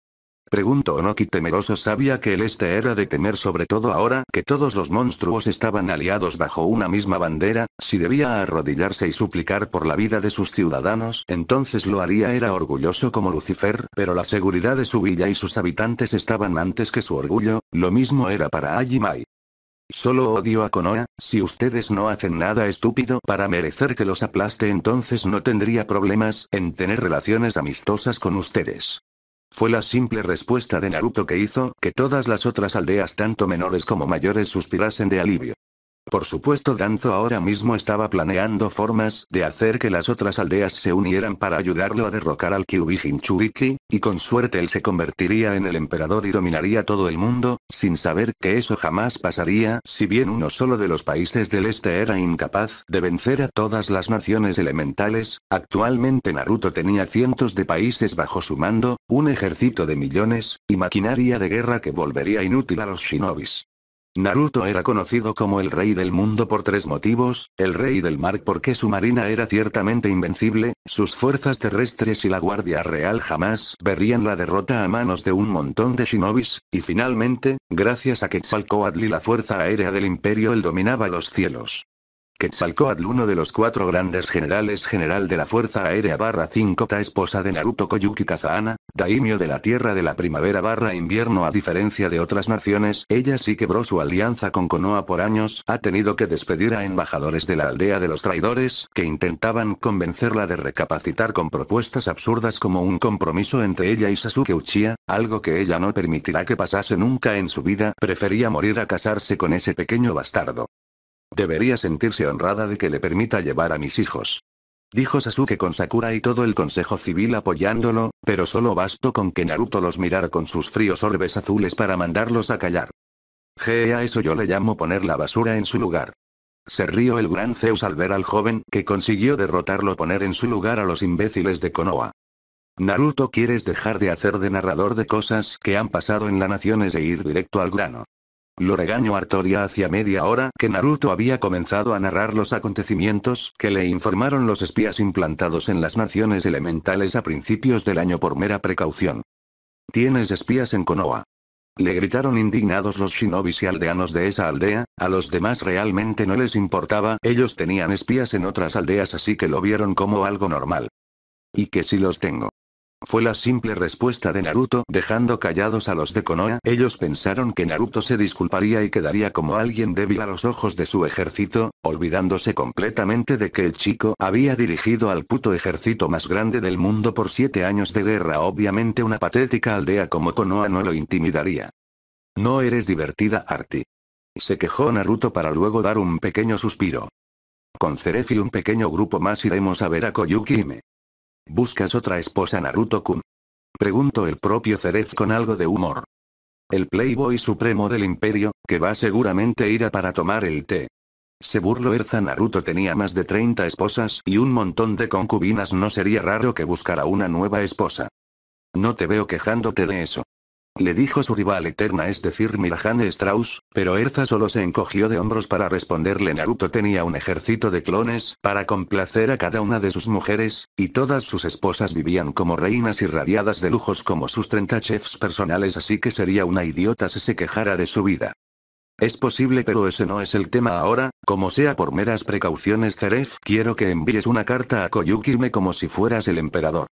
Preguntó Onoki temeroso sabía que el este era de temer sobre todo ahora que todos los monstruos estaban aliados bajo una misma bandera, si debía arrodillarse y suplicar por la vida de sus ciudadanos, entonces lo haría era orgulloso como Lucifer, pero la seguridad de su villa y sus habitantes estaban antes que su orgullo, lo mismo era para Ajimai. Solo odio a Konoha, si ustedes no hacen nada estúpido para merecer que los aplaste entonces no tendría problemas en tener relaciones amistosas con ustedes. Fue la simple respuesta de Naruto que hizo que todas las otras aldeas tanto menores como mayores suspirasen de alivio. Por supuesto Danzo ahora mismo estaba planeando formas de hacer que las otras aldeas se unieran para ayudarlo a derrocar al Kyubi Hinchuriki, y con suerte él se convertiría en el emperador y dominaría todo el mundo, sin saber que eso jamás pasaría si bien uno solo de los países del este era incapaz de vencer a todas las naciones elementales, actualmente Naruto tenía cientos de países bajo su mando, un ejército de millones, y maquinaria de guerra que volvería inútil a los shinobis. Naruto era conocido como el rey del mundo por tres motivos, el rey del mar porque su marina era ciertamente invencible, sus fuerzas terrestres y la guardia real jamás verían la derrota a manos de un montón de shinobis, y finalmente, gracias a Quetzalcoatl Adli la fuerza aérea del imperio él dominaba los cielos. Quetzalcoatl, uno de los cuatro grandes generales general de la Fuerza Aérea barra 5 ta esposa de Naruto Koyuki Kazahana, daimio de la Tierra de la Primavera barra Invierno a diferencia de otras naciones, ella sí quebró su alianza con Konoha por años, ha tenido que despedir a embajadores de la aldea de los traidores, que intentaban convencerla de recapacitar con propuestas absurdas como un compromiso entre ella y Sasuke Uchiha, algo que ella no permitirá que pasase nunca en su vida, prefería morir a casarse con ese pequeño bastardo. Debería sentirse honrada de que le permita llevar a mis hijos. Dijo Sasuke con Sakura y todo el Consejo Civil apoyándolo, pero solo bastó con que Naruto los mirara con sus fríos orbes azules para mandarlos a callar. Je, a eso yo le llamo poner la basura en su lugar. Se rió el gran Zeus al ver al joven que consiguió derrotarlo poner en su lugar a los imbéciles de Konoha. Naruto, ¿quieres dejar de hacer de narrador de cosas que han pasado en la nación e ir directo al grano? Lo regañó Artoria hacia media hora que Naruto había comenzado a narrar los acontecimientos que le informaron los espías implantados en las naciones elementales a principios del año por mera precaución. Tienes espías en Konoha. Le gritaron indignados los shinobis y aldeanos de esa aldea, a los demás realmente no les importaba, ellos tenían espías en otras aldeas así que lo vieron como algo normal. Y que si los tengo. Fue la simple respuesta de Naruto dejando callados a los de Konoha. Ellos pensaron que Naruto se disculparía y quedaría como alguien débil a los ojos de su ejército, olvidándose completamente de que el chico había dirigido al puto ejército más grande del mundo por siete años de guerra. Obviamente una patética aldea como Konoha no lo intimidaría. No eres divertida Arti. Se quejó Naruto para luego dar un pequeño suspiro. Con Ceref y un pequeño grupo más iremos a ver a Koyuki me. y ¿Buscas otra esposa Naruto-kun? Preguntó el propio Zeref con algo de humor. El playboy supremo del imperio, que va seguramente irá para tomar el té. Se burló Erza Naruto tenía más de 30 esposas y un montón de concubinas no sería raro que buscara una nueva esposa. No te veo quejándote de eso. Le dijo su rival eterna es decir Mirajane Strauss, pero Erza solo se encogió de hombros para responderle Naruto tenía un ejército de clones para complacer a cada una de sus mujeres, y todas sus esposas vivían como reinas irradiadas de lujos como sus 30 chefs personales así que sería una idiota si se quejara de su vida. Es posible pero ese no es el tema ahora, como sea por meras precauciones Zeref quiero que envíes una carta a Koyukime como si fueras el emperador.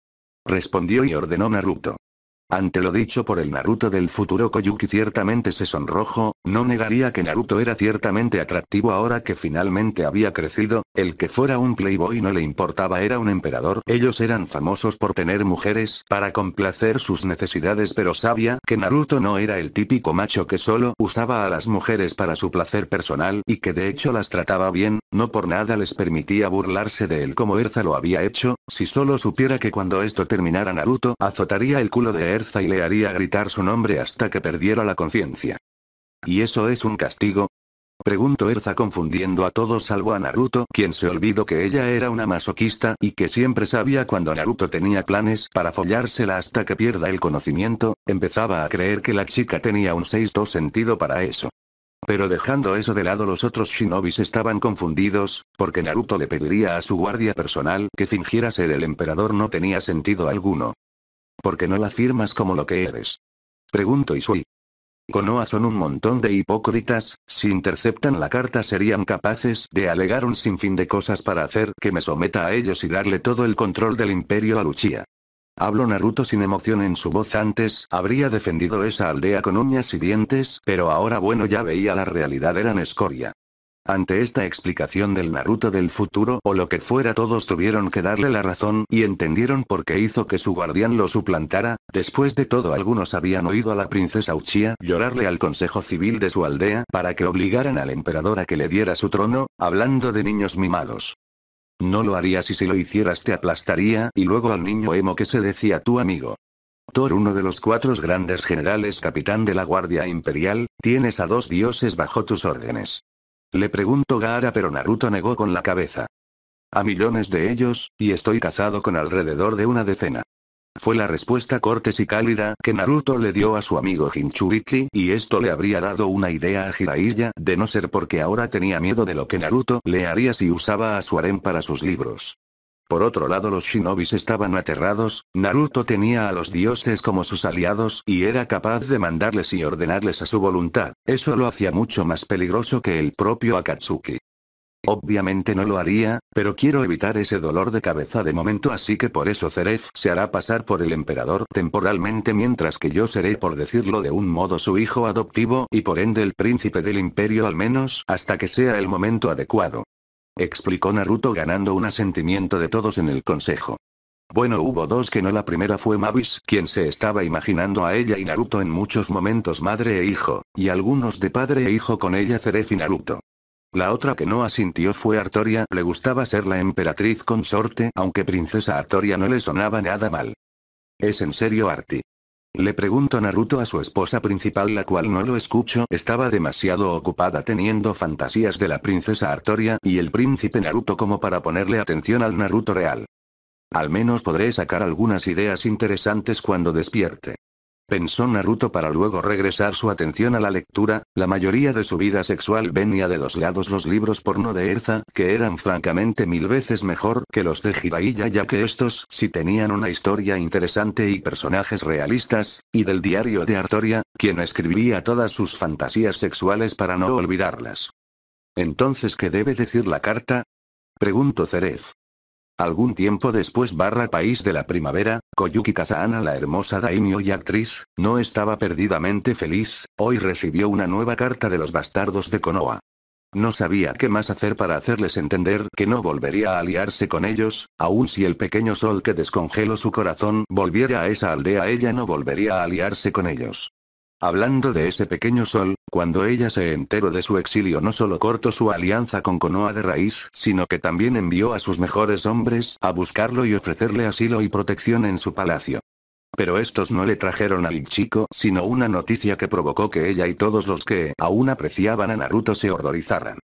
Respondió y ordenó Naruto. Ante lo dicho por el Naruto del futuro Koyuki ciertamente se sonrojo, no negaría que Naruto era ciertamente atractivo ahora que finalmente había crecido, el que fuera un playboy no le importaba era un emperador. Ellos eran famosos por tener mujeres para complacer sus necesidades pero sabía que Naruto no era el típico macho que solo usaba a las mujeres para su placer personal y que de hecho las trataba bien, no por nada les permitía burlarse de él como Erza lo había hecho, si solo supiera que cuando esto terminara Naruto azotaría el culo de él Erza y le haría gritar su nombre hasta que perdiera la conciencia. ¿Y eso es un castigo? Preguntó Erza confundiendo a todos salvo a Naruto, quien se olvidó que ella era una masoquista y que siempre sabía cuando Naruto tenía planes para follársela hasta que pierda el conocimiento, empezaba a creer que la chica tenía un sexto sentido para eso. Pero dejando eso de lado los otros shinobis estaban confundidos, porque Naruto le pediría a su guardia personal que fingiera ser el emperador no tenía sentido alguno qué no la firmas como lo que eres? Pregunto Isui. Konoha son un montón de hipócritas, si interceptan la carta serían capaces de alegar un sinfín de cosas para hacer que me someta a ellos y darle todo el control del imperio a Luchia. Hablo Naruto sin emoción en su voz antes, habría defendido esa aldea con uñas y dientes, pero ahora bueno ya veía la realidad eran escoria. Ante esta explicación del Naruto del futuro o lo que fuera todos tuvieron que darle la razón y entendieron por qué hizo que su guardián lo suplantara, después de todo algunos habían oído a la princesa Uchiha llorarle al consejo civil de su aldea para que obligaran al emperador a que le diera su trono, hablando de niños mimados. No lo harías y si lo hicieras te aplastaría y luego al niño emo que se decía tu amigo. Thor, uno de los cuatro grandes generales capitán de la Guardia Imperial, tienes a dos dioses bajo tus órdenes. Le preguntó Gaara pero Naruto negó con la cabeza. A millones de ellos, y estoy casado con alrededor de una decena. Fue la respuesta cortés y cálida que Naruto le dio a su amigo Hinchuriki, y esto le habría dado una idea a Jiraiya, de no ser porque ahora tenía miedo de lo que Naruto le haría si usaba a su para sus libros. Por otro lado los shinobis estaban aterrados, Naruto tenía a los dioses como sus aliados y era capaz de mandarles y ordenarles a su voluntad, eso lo hacía mucho más peligroso que el propio Akatsuki. Obviamente no lo haría, pero quiero evitar ese dolor de cabeza de momento así que por eso Zeref se hará pasar por el emperador temporalmente mientras que yo seré por decirlo de un modo su hijo adoptivo y por ende el príncipe del imperio al menos hasta que sea el momento adecuado explicó Naruto ganando un asentimiento de todos en el consejo. Bueno hubo dos que no la primera fue Mavis quien se estaba imaginando a ella y Naruto en muchos momentos madre e hijo, y algunos de padre e hijo con ella Cerez y Naruto. La otra que no asintió fue Artoria, le gustaba ser la emperatriz consorte aunque princesa Artoria no le sonaba nada mal. Es en serio Arti. Le pregunto Naruto a su esposa principal la cual no lo escucho, estaba demasiado ocupada teniendo fantasías de la princesa Artoria y el príncipe Naruto como para ponerle atención al Naruto real. Al menos podré sacar algunas ideas interesantes cuando despierte pensó Naruto para luego regresar su atención a la lectura, la mayoría de su vida sexual venía de los lados los libros porno de Erza, que eran francamente mil veces mejor que los de Jiraiya ya que estos sí tenían una historia interesante y personajes realistas, y del diario de Artoria, quien escribía todas sus fantasías sexuales para no olvidarlas. Entonces, ¿qué debe decir la carta? Preguntó Cerez. Algún tiempo después barra país de la primavera, Koyuki Kazahana la hermosa daimyo y actriz, no estaba perdidamente feliz, hoy recibió una nueva carta de los bastardos de Konoha. No sabía qué más hacer para hacerles entender que no volvería a aliarse con ellos, aun si el pequeño sol que descongeló su corazón volviera a esa aldea ella no volvería a aliarse con ellos. Hablando de ese pequeño sol, cuando ella se enteró de su exilio no solo cortó su alianza con Konoha de raíz, sino que también envió a sus mejores hombres a buscarlo y ofrecerle asilo y protección en su palacio. Pero estos no le trajeron al chico, sino una noticia que provocó que ella y todos los que aún apreciaban a Naruto se horrorizaran.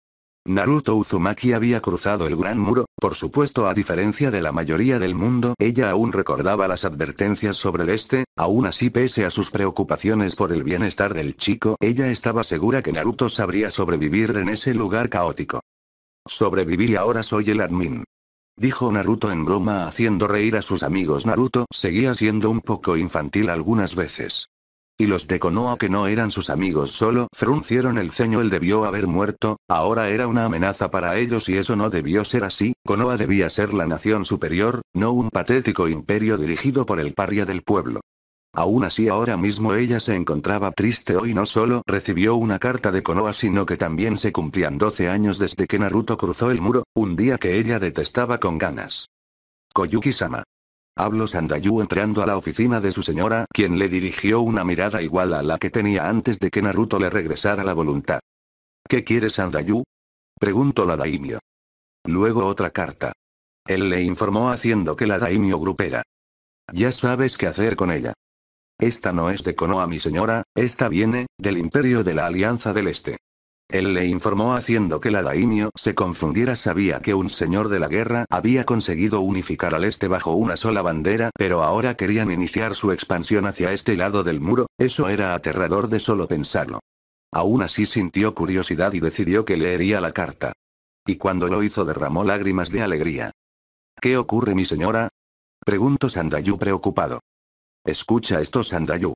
Naruto Uzumaki había cruzado el gran muro, por supuesto a diferencia de la mayoría del mundo ella aún recordaba las advertencias sobre el este, aún así pese a sus preocupaciones por el bienestar del chico ella estaba segura que Naruto sabría sobrevivir en ese lugar caótico. Sobreviví ahora soy el admin. Dijo Naruto en broma haciendo reír a sus amigos Naruto seguía siendo un poco infantil algunas veces. Y los de Konoha que no eran sus amigos solo fruncieron el ceño él debió haber muerto, ahora era una amenaza para ellos y eso no debió ser así, Konoha debía ser la nación superior, no un patético imperio dirigido por el paria del pueblo. Aún así ahora mismo ella se encontraba triste hoy no solo recibió una carta de Konoha sino que también se cumplían 12 años desde que Naruto cruzó el muro, un día que ella detestaba con ganas. Koyuki-sama. Habló Sandayu entrando a la oficina de su señora, quien le dirigió una mirada igual a la que tenía antes de que Naruto le regresara la voluntad. ¿Qué quiere Sandayu? Preguntó la daimyo. Luego otra carta. Él le informó haciendo que la daimyo grupera. Ya sabes qué hacer con ella. Esta no es de Konoha mi señora, esta viene, del Imperio de la Alianza del Este. Él le informó haciendo que la Daimio se confundiera sabía que un señor de la guerra había conseguido unificar al este bajo una sola bandera pero ahora querían iniciar su expansión hacia este lado del muro, eso era aterrador de solo pensarlo. Aún así sintió curiosidad y decidió que leería la carta. Y cuando lo hizo derramó lágrimas de alegría. ¿Qué ocurre mi señora? Preguntó Sandayu preocupado. Escucha esto Sandayu.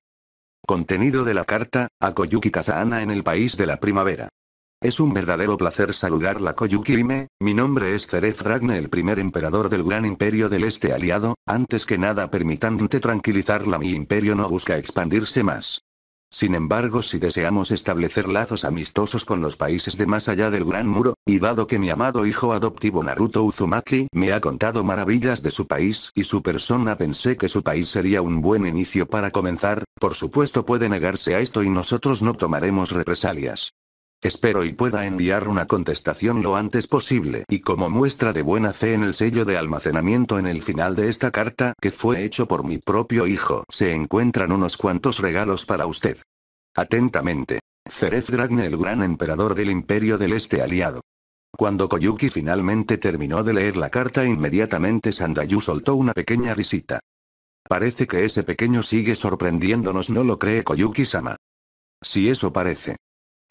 Contenido de la carta, a Koyuki Kazahana en el país de la primavera. Es un verdadero placer saludarla Koyukirime, mi nombre es Ceref Ragne el primer emperador del gran imperio del este aliado, antes que nada permitante tranquilizarla mi imperio no busca expandirse más. Sin embargo si deseamos establecer lazos amistosos con los países de más allá del Gran Muro, y dado que mi amado hijo adoptivo Naruto Uzumaki me ha contado maravillas de su país y su persona pensé que su país sería un buen inicio para comenzar, por supuesto puede negarse a esto y nosotros no tomaremos represalias. Espero y pueda enviar una contestación lo antes posible y como muestra de buena fe en el sello de almacenamiento en el final de esta carta que fue hecho por mi propio hijo se encuentran unos cuantos regalos para usted. Atentamente. Cerez Dragne el gran emperador del imperio del este aliado. Cuando Koyuki finalmente terminó de leer la carta inmediatamente Sandayu soltó una pequeña risita. Parece que ese pequeño sigue sorprendiéndonos no lo cree Koyuki-sama. Si eso parece.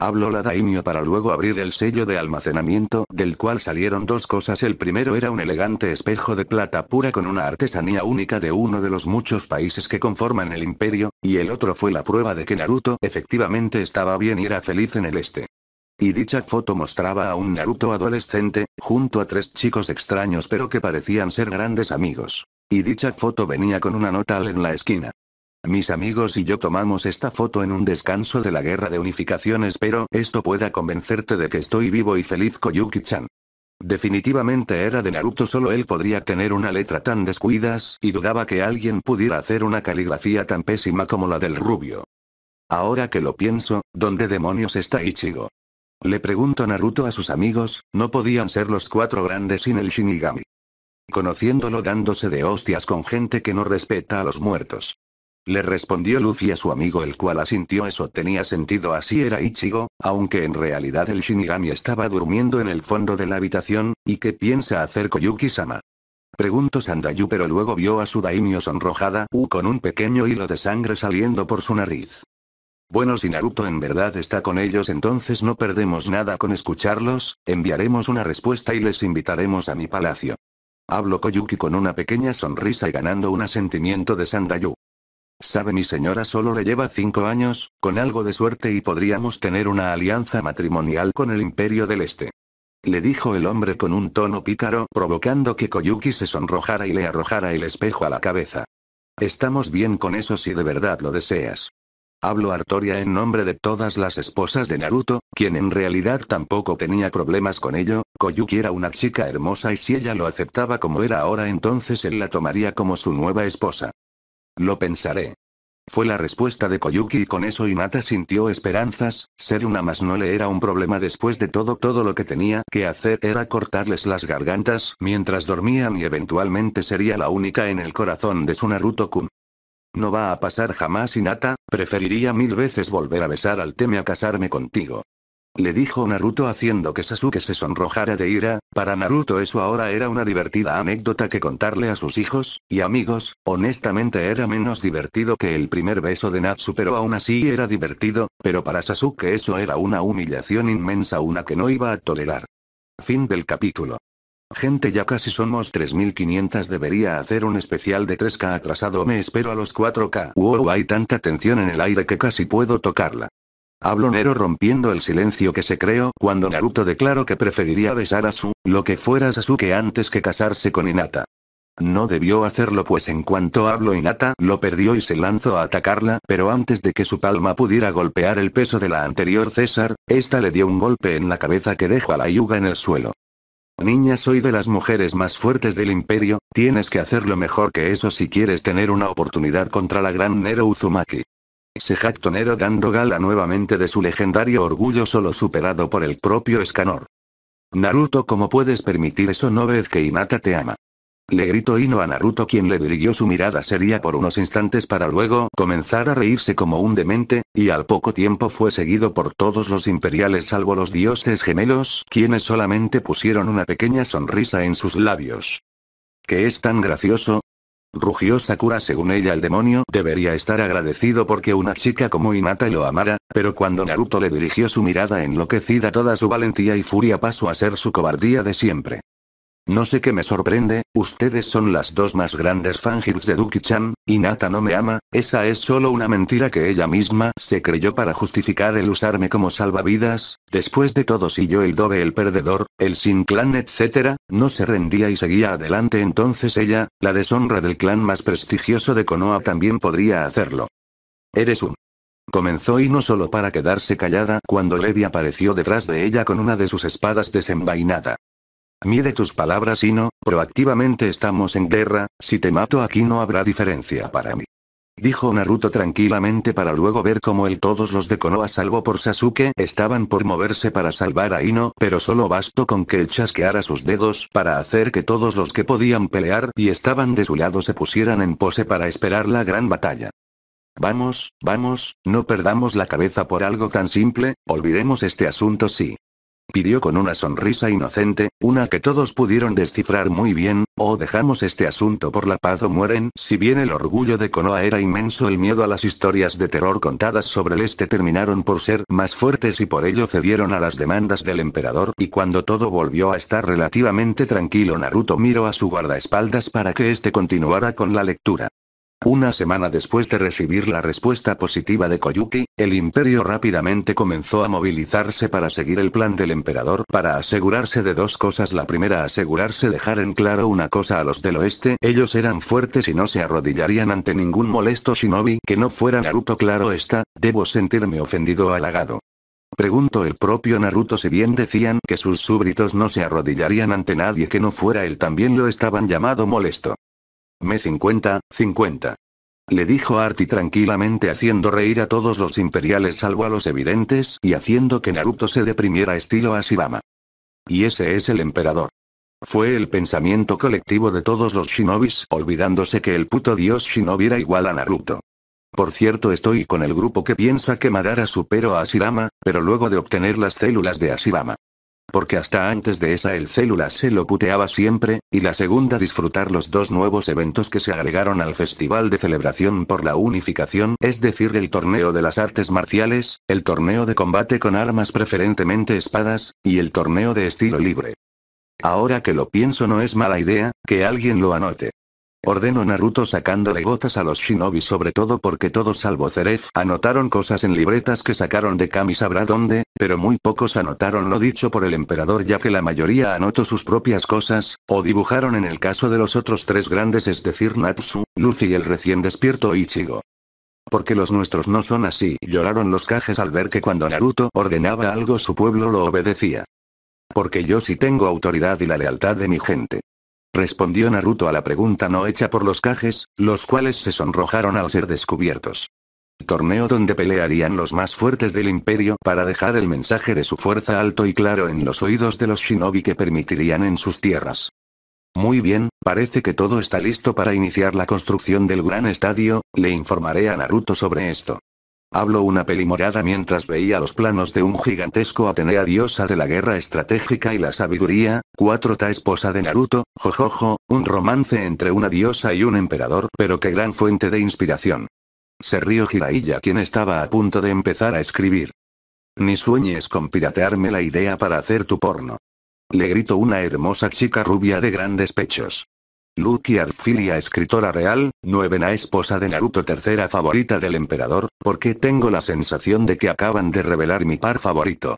Habló la daimio para luego abrir el sello de almacenamiento, del cual salieron dos cosas. El primero era un elegante espejo de plata pura con una artesanía única de uno de los muchos países que conforman el imperio, y el otro fue la prueba de que Naruto efectivamente estaba bien y era feliz en el este. Y dicha foto mostraba a un Naruto adolescente, junto a tres chicos extraños pero que parecían ser grandes amigos. Y dicha foto venía con una nota en la esquina. Mis amigos y yo tomamos esta foto en un descanso de la guerra de unificación espero esto pueda convencerte de que estoy vivo y feliz Koyuki-chan. Definitivamente era de Naruto solo él podría tener una letra tan descuidas y dudaba que alguien pudiera hacer una caligrafía tan pésima como la del rubio. Ahora que lo pienso, ¿dónde demonios está Ichigo? Le pregunto Naruto a sus amigos, no podían ser los cuatro grandes sin el Shinigami. Conociéndolo dándose de hostias con gente que no respeta a los muertos. Le respondió Luffy a su amigo el cual asintió eso tenía sentido así era Ichigo, aunque en realidad el Shinigami estaba durmiendo en el fondo de la habitación, ¿y qué piensa hacer Koyuki-sama? Preguntó Sandayu pero luego vio a su daimyo sonrojada U uh, con un pequeño hilo de sangre saliendo por su nariz. Bueno si Naruto en verdad está con ellos entonces no perdemos nada con escucharlos, enviaremos una respuesta y les invitaremos a mi palacio. Habló Koyuki con una pequeña sonrisa y ganando un asentimiento de Sandayu. Sabe mi señora solo le lleva cinco años, con algo de suerte y podríamos tener una alianza matrimonial con el Imperio del Este. Le dijo el hombre con un tono pícaro provocando que Koyuki se sonrojara y le arrojara el espejo a la cabeza. Estamos bien con eso si de verdad lo deseas. Hablo Artoria en nombre de todas las esposas de Naruto, quien en realidad tampoco tenía problemas con ello, Koyuki era una chica hermosa y si ella lo aceptaba como era ahora entonces él la tomaría como su nueva esposa. Lo pensaré. Fue la respuesta de Koyuki y con eso Inata sintió esperanzas, ser una más no le era un problema después de todo todo lo que tenía que hacer era cortarles las gargantas mientras dormían y eventualmente sería la única en el corazón de su Naruto-kun. No va a pasar jamás Inata, preferiría mil veces volver a besar al teme a casarme contigo le dijo Naruto haciendo que Sasuke se sonrojara de ira, para Naruto eso ahora era una divertida anécdota que contarle a sus hijos, y amigos, honestamente era menos divertido que el primer beso de Natsu pero aún así era divertido, pero para Sasuke eso era una humillación inmensa una que no iba a tolerar. Fin del capítulo. Gente ya casi somos 3500 debería hacer un especial de 3K atrasado me espero a los 4K wow hay tanta tensión en el aire que casi puedo tocarla. Habló Nero rompiendo el silencio que se creó cuando Naruto declaró que preferiría besar a su, lo que fuera Sasuke antes que casarse con Hinata. No debió hacerlo pues en cuanto habló Hinata lo perdió y se lanzó a atacarla, pero antes de que su palma pudiera golpear el peso de la anterior César, esta le dio un golpe en la cabeza que dejó a la Yuga en el suelo. Niña soy de las mujeres más fuertes del imperio, tienes que hacerlo mejor que eso si quieres tener una oportunidad contra la gran Nero Uzumaki. Se jactonero dando gala nuevamente de su legendario orgullo solo superado por el propio Escanor. Naruto, ¿cómo puedes permitir eso no ves que Inata te ama? Le gritó Ino a Naruto quien le dirigió su mirada seria por unos instantes para luego comenzar a reírse como un demente, y al poco tiempo fue seguido por todos los imperiales salvo los dioses gemelos, quienes solamente pusieron una pequeña sonrisa en sus labios. ¿Qué es tan gracioso? Rugió Sakura según ella el demonio debería estar agradecido porque una chica como Hinata lo amara, pero cuando Naruto le dirigió su mirada enloquecida toda su valentía y furia pasó a ser su cobardía de siempre. No sé qué me sorprende, ustedes son las dos más grandes fangirls de Duki-chan, y Nata no me ama, esa es solo una mentira que ella misma se creyó para justificar el usarme como salvavidas, después de todo si yo el dobe el perdedor, el sin clan etc., no se rendía y seguía adelante entonces ella, la deshonra del clan más prestigioso de Konoha también podría hacerlo. Eres un Comenzó y no solo para quedarse callada cuando Levi apareció detrás de ella con una de sus espadas desenvainada. Mide tus palabras y proactivamente estamos en guerra, si te mato aquí no habrá diferencia para mí. Dijo Naruto tranquilamente para luego ver cómo él todos los de Konoha salvo por Sasuke estaban por moverse para salvar a Ino, pero solo bastó con que él chasqueara sus dedos para hacer que todos los que podían pelear y estaban de su lado se pusieran en pose para esperar la gran batalla. Vamos, vamos, no perdamos la cabeza por algo tan simple, olvidemos este asunto sí pidió con una sonrisa inocente, una que todos pudieron descifrar muy bien, o oh, dejamos este asunto por la paz o mueren. Si bien el orgullo de Konoha era inmenso, el miedo a las historias de terror contadas sobre el este terminaron por ser más fuertes y por ello cedieron a las demandas del emperador, y cuando todo volvió a estar relativamente tranquilo Naruto miró a su guardaespaldas para que este continuara con la lectura. Una semana después de recibir la respuesta positiva de Koyuki, el imperio rápidamente comenzó a movilizarse para seguir el plan del emperador para asegurarse de dos cosas. La primera, asegurarse dejar en claro una cosa a los del oeste, ellos eran fuertes y no se arrodillarían ante ningún molesto shinobi que no fuera Naruto. Claro está, debo sentirme ofendido o halagado. Preguntó el propio Naruto si bien decían que sus súbditos no se arrodillarían ante nadie que no fuera él también lo estaban llamado molesto. Me 50, 50. Le dijo Arti tranquilamente haciendo reír a todos los imperiales salvo a los evidentes y haciendo que Naruto se deprimiera estilo Ashibama. Y ese es el emperador. Fue el pensamiento colectivo de todos los shinobis, olvidándose que el puto dios shinobi era igual a Naruto. Por cierto estoy con el grupo que piensa que Madara superó a Asirama, pero luego de obtener las células de Asirama porque hasta antes de esa el célula se lo puteaba siempre, y la segunda disfrutar los dos nuevos eventos que se agregaron al Festival de Celebración por la Unificación, es decir el Torneo de las Artes Marciales, el Torneo de Combate con Armas preferentemente espadas, y el Torneo de Estilo Libre. Ahora que lo pienso no es mala idea, que alguien lo anote. Ordenó Naruto sacándole gotas a los shinobi sobre todo porque todos salvo Zeref anotaron cosas en libretas que sacaron de Kami sabrá dónde, pero muy pocos anotaron lo dicho por el emperador ya que la mayoría anotó sus propias cosas, o dibujaron en el caso de los otros tres grandes es decir Natsu, Lucy y el recién despierto Ichigo. Porque los nuestros no son así, lloraron los cajes al ver que cuando Naruto ordenaba algo su pueblo lo obedecía. Porque yo sí tengo autoridad y la lealtad de mi gente. Respondió Naruto a la pregunta no hecha por los cajes, los cuales se sonrojaron al ser descubiertos. Torneo donde pelearían los más fuertes del imperio para dejar el mensaje de su fuerza alto y claro en los oídos de los shinobi que permitirían en sus tierras. Muy bien, parece que todo está listo para iniciar la construcción del gran estadio, le informaré a Naruto sobre esto. Hablo una pelimorada mientras veía los planos de un gigantesco Atenea diosa de la guerra estratégica y la sabiduría, Cuatro Ta esposa de Naruto, Jojojo, un romance entre una diosa y un emperador pero qué gran fuente de inspiración. Se rió Jiraiya quien estaba a punto de empezar a escribir. Ni sueñes con piratearme la idea para hacer tu porno. Le gritó una hermosa chica rubia de grandes pechos. Luki Arfilia escritora real, nuevena esposa de Naruto tercera favorita del emperador, porque tengo la sensación de que acaban de revelar mi par favorito.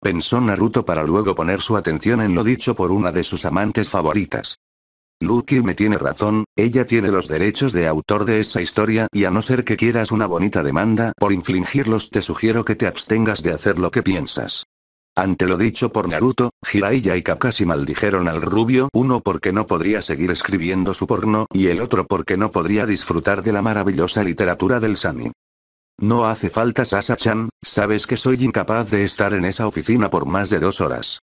Pensó Naruto para luego poner su atención en lo dicho por una de sus amantes favoritas. Luki me tiene razón, ella tiene los derechos de autor de esa historia y a no ser que quieras una bonita demanda por infligirlos te sugiero que te abstengas de hacer lo que piensas. Ante lo dicho por Naruto, Hiraiya y Kakashi maldijeron al rubio, uno porque no podría seguir escribiendo su porno, y el otro porque no podría disfrutar de la maravillosa literatura del Sani. No hace falta sasa sabes que soy incapaz de estar en esa oficina por más de dos horas.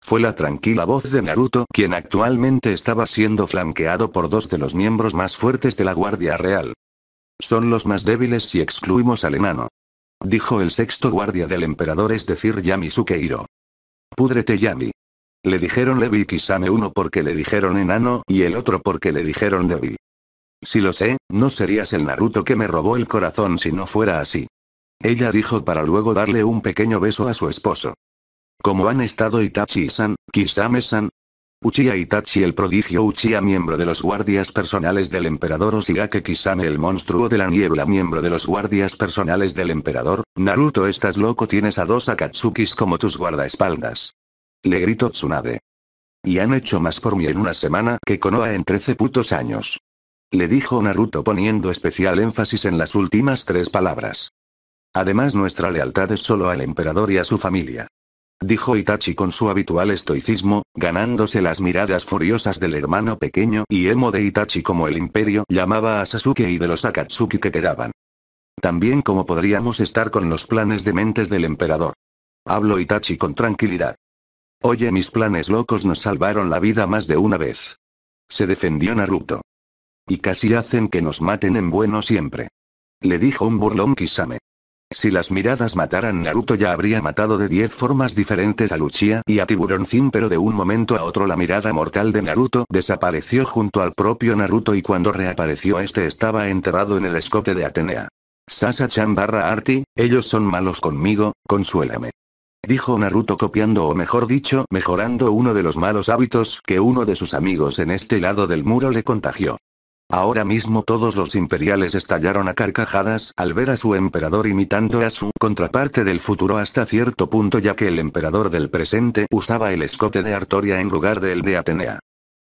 Fue la tranquila voz de Naruto quien actualmente estaba siendo flanqueado por dos de los miembros más fuertes de la Guardia Real. Son los más débiles si excluimos al enano. Dijo el sexto guardia del emperador es decir Yami Sukeiro. Púdrete Yami. Le dijeron Levi Kisame uno porque le dijeron enano y el otro porque le dijeron débil. Si lo sé, no serías el Naruto que me robó el corazón si no fuera así. Ella dijo para luego darle un pequeño beso a su esposo. Como han estado Itachi-san, Kisame-san, Uchiha Itachi el prodigio Uchiha miembro de los guardias personales del emperador Oshigake Kisame el monstruo de la niebla miembro de los guardias personales del emperador, Naruto estás loco tienes a dos Akatsukis como tus guardaespaldas. Le gritó Tsunade. Y han hecho más por mí en una semana que Konoha en trece putos años. Le dijo Naruto poniendo especial énfasis en las últimas tres palabras. Además nuestra lealtad es solo al emperador y a su familia dijo Itachi con su habitual estoicismo, ganándose las miradas furiosas del hermano pequeño y emo de Itachi como el imperio llamaba a Sasuke y de los Akatsuki que quedaban. También como podríamos estar con los planes de mentes del emperador. Hablo Itachi con tranquilidad. Oye mis planes locos nos salvaron la vida más de una vez. Se defendió Naruto. Y casi hacen que nos maten en bueno siempre. Le dijo un burlón Kisame. Si las miradas mataran Naruto ya habría matado de 10 formas diferentes a Luchia y a Tiburón Zin, pero de un momento a otro la mirada mortal de Naruto desapareció junto al propio Naruto y cuando reapareció este estaba enterrado en el escote de Atenea. Sasa-chan barra Arti, ellos son malos conmigo, consuélame. Dijo Naruto copiando o mejor dicho mejorando uno de los malos hábitos que uno de sus amigos en este lado del muro le contagió. Ahora mismo todos los imperiales estallaron a carcajadas al ver a su emperador imitando a su contraparte del futuro hasta cierto punto ya que el emperador del presente usaba el escote de Artoria en lugar del de Atenea.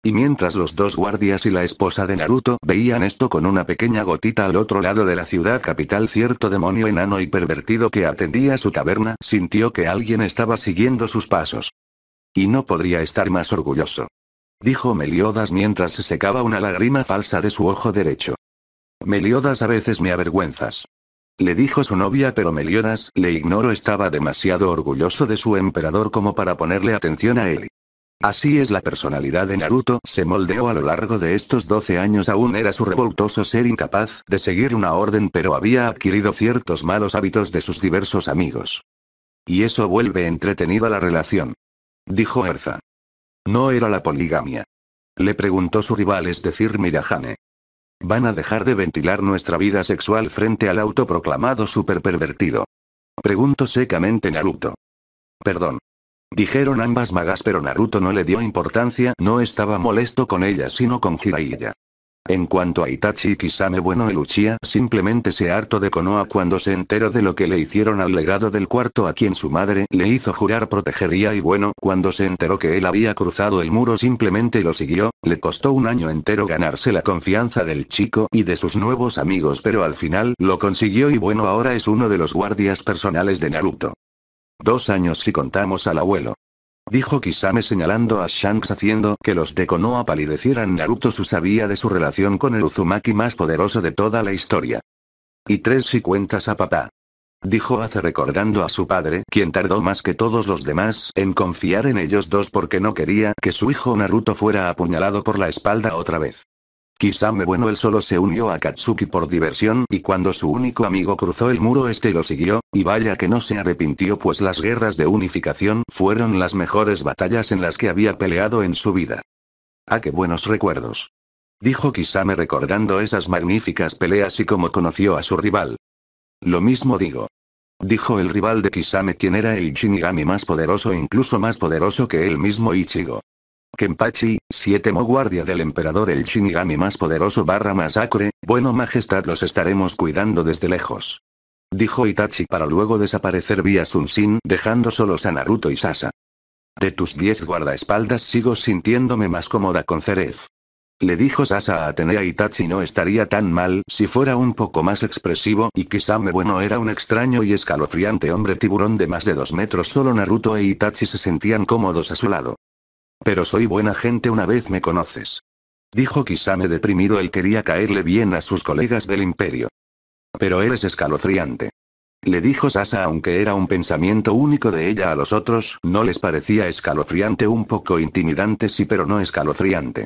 Y mientras los dos guardias y la esposa de Naruto veían esto con una pequeña gotita al otro lado de la ciudad capital cierto demonio enano y pervertido que atendía su taberna sintió que alguien estaba siguiendo sus pasos. Y no podría estar más orgulloso dijo Meliodas mientras se secaba una lágrima falsa de su ojo derecho. Meliodas a veces me avergüenzas. Le dijo su novia pero Meliodas le ignoró estaba demasiado orgulloso de su emperador como para ponerle atención a él. Así es la personalidad de Naruto, se moldeó a lo largo de estos 12 años aún era su revoltoso ser incapaz de seguir una orden pero había adquirido ciertos malos hábitos de sus diversos amigos. Y eso vuelve entretenida la relación. Dijo Erza. No era la poligamia. Le preguntó su rival, es decir, Mirajane. Van a dejar de ventilar nuestra vida sexual frente al autoproclamado superpervertido. Preguntó secamente Naruto. Perdón. Dijeron ambas magas pero Naruto no le dio importancia, no estaba molesto con ella sino con Jiraiya. En cuanto a Itachi Kisame bueno el Uchiha simplemente se harto de Konoha cuando se enteró de lo que le hicieron al legado del cuarto a quien su madre le hizo jurar protegería y bueno cuando se enteró que él había cruzado el muro simplemente lo siguió, le costó un año entero ganarse la confianza del chico y de sus nuevos amigos pero al final lo consiguió y bueno ahora es uno de los guardias personales de Naruto. Dos años si contamos al abuelo. Dijo Kisame señalando a Shanks haciendo que los de Konoha palidecieran Naruto su sabía de su relación con el Uzumaki más poderoso de toda la historia. Y tres si cuentas a papá. Dijo hace recordando a su padre, quien tardó más que todos los demás en confiar en ellos dos porque no quería que su hijo Naruto fuera apuñalado por la espalda otra vez. Kisame bueno él solo se unió a Katsuki por diversión y cuando su único amigo cruzó el muro este lo siguió, y vaya que no se arrepintió pues las guerras de unificación fueron las mejores batallas en las que había peleado en su vida. Ah qué buenos recuerdos. Dijo Kisame recordando esas magníficas peleas y cómo conoció a su rival. Lo mismo digo. Dijo el rival de Kisame quien era el Shinigami más poderoso e incluso más poderoso que él mismo Ichigo. Kenpachi, siete Mo guardia del emperador el Shinigami más poderoso barra masacre, bueno majestad los estaremos cuidando desde lejos. Dijo Itachi para luego desaparecer vía sun dejando solos a Naruto y Sasa. De tus 10 guardaespaldas sigo sintiéndome más cómoda con Cerez. Le dijo Sasa a Atenea Itachi no estaría tan mal si fuera un poco más expresivo y me bueno era un extraño y escalofriante hombre tiburón de más de 2 metros solo Naruto e Itachi se sentían cómodos a su lado. Pero soy buena gente una vez me conoces. Dijo Kisame deprimido él quería caerle bien a sus colegas del imperio. Pero eres escalofriante. Le dijo Sasa aunque era un pensamiento único de ella a los otros, no les parecía escalofriante un poco intimidante sí pero no escalofriante.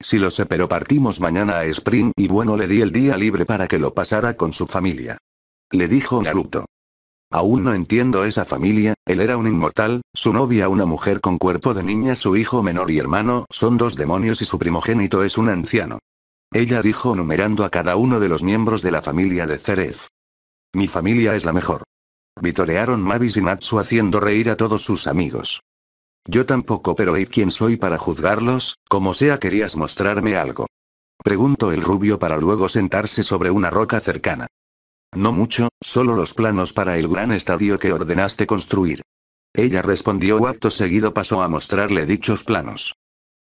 Sí lo sé pero partimos mañana a Spring y bueno le di el día libre para que lo pasara con su familia. Le dijo Naruto. Aún no entiendo esa familia, él era un inmortal, su novia una mujer con cuerpo de niña, su hijo menor y hermano son dos demonios y su primogénito es un anciano. Ella dijo numerando a cada uno de los miembros de la familia de Cerez. Mi familia es la mejor. Vitorearon Mavis y Matsu haciendo reír a todos sus amigos. Yo tampoco, pero ¿y quién soy para juzgarlos? Como sea, querías mostrarme algo. Preguntó el rubio para luego sentarse sobre una roca cercana. No mucho, solo los planos para el gran estadio que ordenaste construir. Ella respondió acto seguido pasó a mostrarle dichos planos.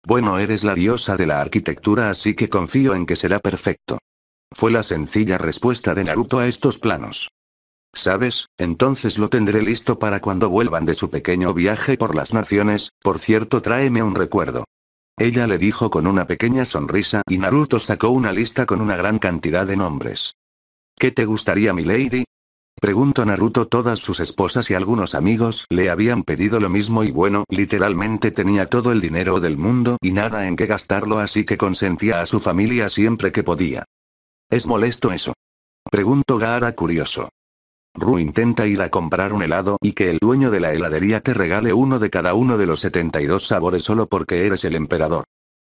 Bueno, eres la diosa de la arquitectura así que confío en que será perfecto. Fue la sencilla respuesta de Naruto a estos planos. ¿Sabes? Entonces lo tendré listo para cuando vuelvan de su pequeño viaje por las naciones, por cierto tráeme un recuerdo. Ella le dijo con una pequeña sonrisa y Naruto sacó una lista con una gran cantidad de nombres. ¿Qué te gustaría mi lady? Preguntó Naruto todas sus esposas y algunos amigos le habían pedido lo mismo y bueno, literalmente tenía todo el dinero del mundo y nada en qué gastarlo así que consentía a su familia siempre que podía. ¿Es molesto eso? Preguntó Gaara curioso. Ru intenta ir a comprar un helado y que el dueño de la heladería te regale uno de cada uno de los 72 sabores solo porque eres el emperador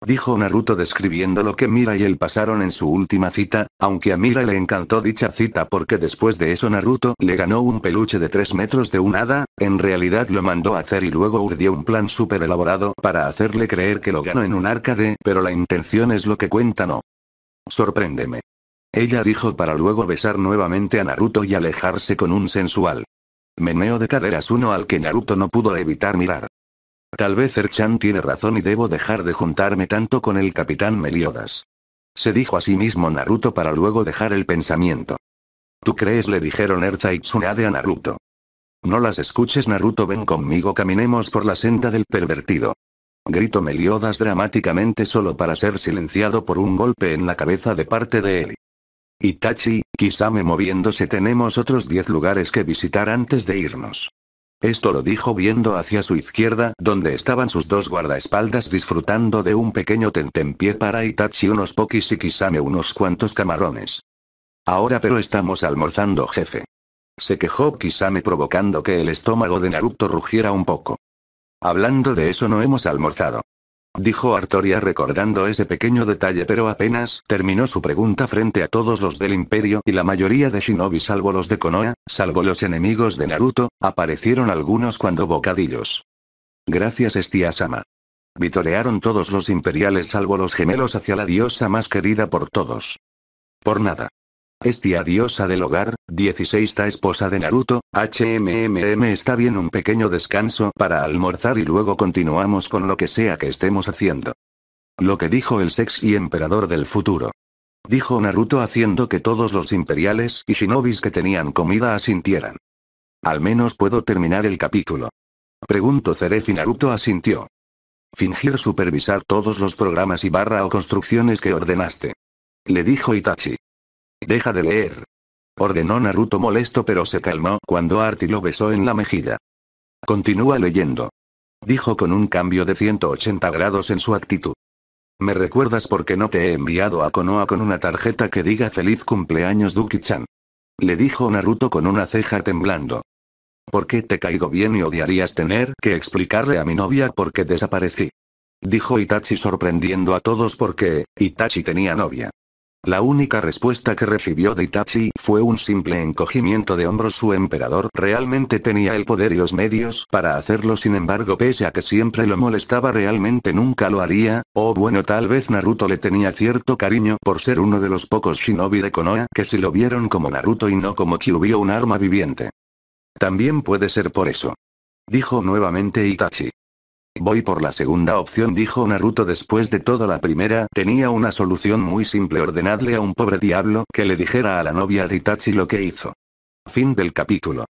dijo Naruto describiendo lo que Mira y él pasaron en su última cita, aunque a Mira le encantó dicha cita porque después de eso Naruto le ganó un peluche de 3 metros de un hada, en realidad lo mandó a hacer y luego urdió un plan súper elaborado para hacerle creer que lo ganó en un arcade, pero la intención es lo que cuenta no. Sorpréndeme. Ella dijo para luego besar nuevamente a Naruto y alejarse con un sensual meneo de caderas uno al que Naruto no pudo evitar mirar. Tal vez Erchan tiene razón y debo dejar de juntarme tanto con el capitán Meliodas. Se dijo a sí mismo Naruto para luego dejar el pensamiento. ¿Tú crees? le dijeron Erza y Tsunade a Naruto. No las escuches Naruto ven conmigo caminemos por la senda del pervertido. Grito Meliodas dramáticamente solo para ser silenciado por un golpe en la cabeza de parte de él. Itachi, me moviéndose tenemos otros 10 lugares que visitar antes de irnos. Esto lo dijo viendo hacia su izquierda, donde estaban sus dos guardaespaldas disfrutando de un pequeño tentempié para Itachi unos pokis y Kisame unos cuantos camarones. Ahora pero estamos almorzando jefe. Se quejó Kisame provocando que el estómago de Naruto rugiera un poco. Hablando de eso no hemos almorzado dijo Artoria recordando ese pequeño detalle pero apenas terminó su pregunta frente a todos los del imperio y la mayoría de shinobi salvo los de Konoha, salvo los enemigos de Naruto, aparecieron algunos cuando bocadillos. Gracias Estia-sama. Vitorearon todos los imperiales salvo los gemelos hacia la diosa más querida por todos. Por nada. Estia diosa del hogar, 16 esposa de Naruto, HMMM está bien un pequeño descanso para almorzar y luego continuamos con lo que sea que estemos haciendo. Lo que dijo el sexy emperador del futuro. Dijo Naruto haciendo que todos los imperiales y shinobis que tenían comida asintieran. Al menos puedo terminar el capítulo. Pregunto Ceref y Naruto asintió. Fingir supervisar todos los programas y barra o construcciones que ordenaste. Le dijo Itachi. Deja de leer. Ordenó Naruto molesto pero se calmó cuando Arti lo besó en la mejilla. Continúa leyendo. Dijo con un cambio de 180 grados en su actitud. ¿Me recuerdas porque no te he enviado a Konoha con una tarjeta que diga feliz cumpleaños Duki-chan? Le dijo Naruto con una ceja temblando. ¿Por qué te caigo bien y odiarías tener que explicarle a mi novia por qué desaparecí? Dijo Itachi sorprendiendo a todos porque, Itachi tenía novia. La única respuesta que recibió de Itachi fue un simple encogimiento de hombros. Su emperador realmente tenía el poder y los medios para hacerlo sin embargo pese a que siempre lo molestaba realmente nunca lo haría, o oh, bueno tal vez Naruto le tenía cierto cariño por ser uno de los pocos shinobi de Konoha que se lo vieron como Naruto y no como Kyuubi un arma viviente. También puede ser por eso. Dijo nuevamente Itachi. Voy por la segunda opción, dijo Naruto después de toda la primera. Tenía una solución muy simple: ordenarle a un pobre diablo que le dijera a la novia de Itachi lo que hizo. Fin del capítulo.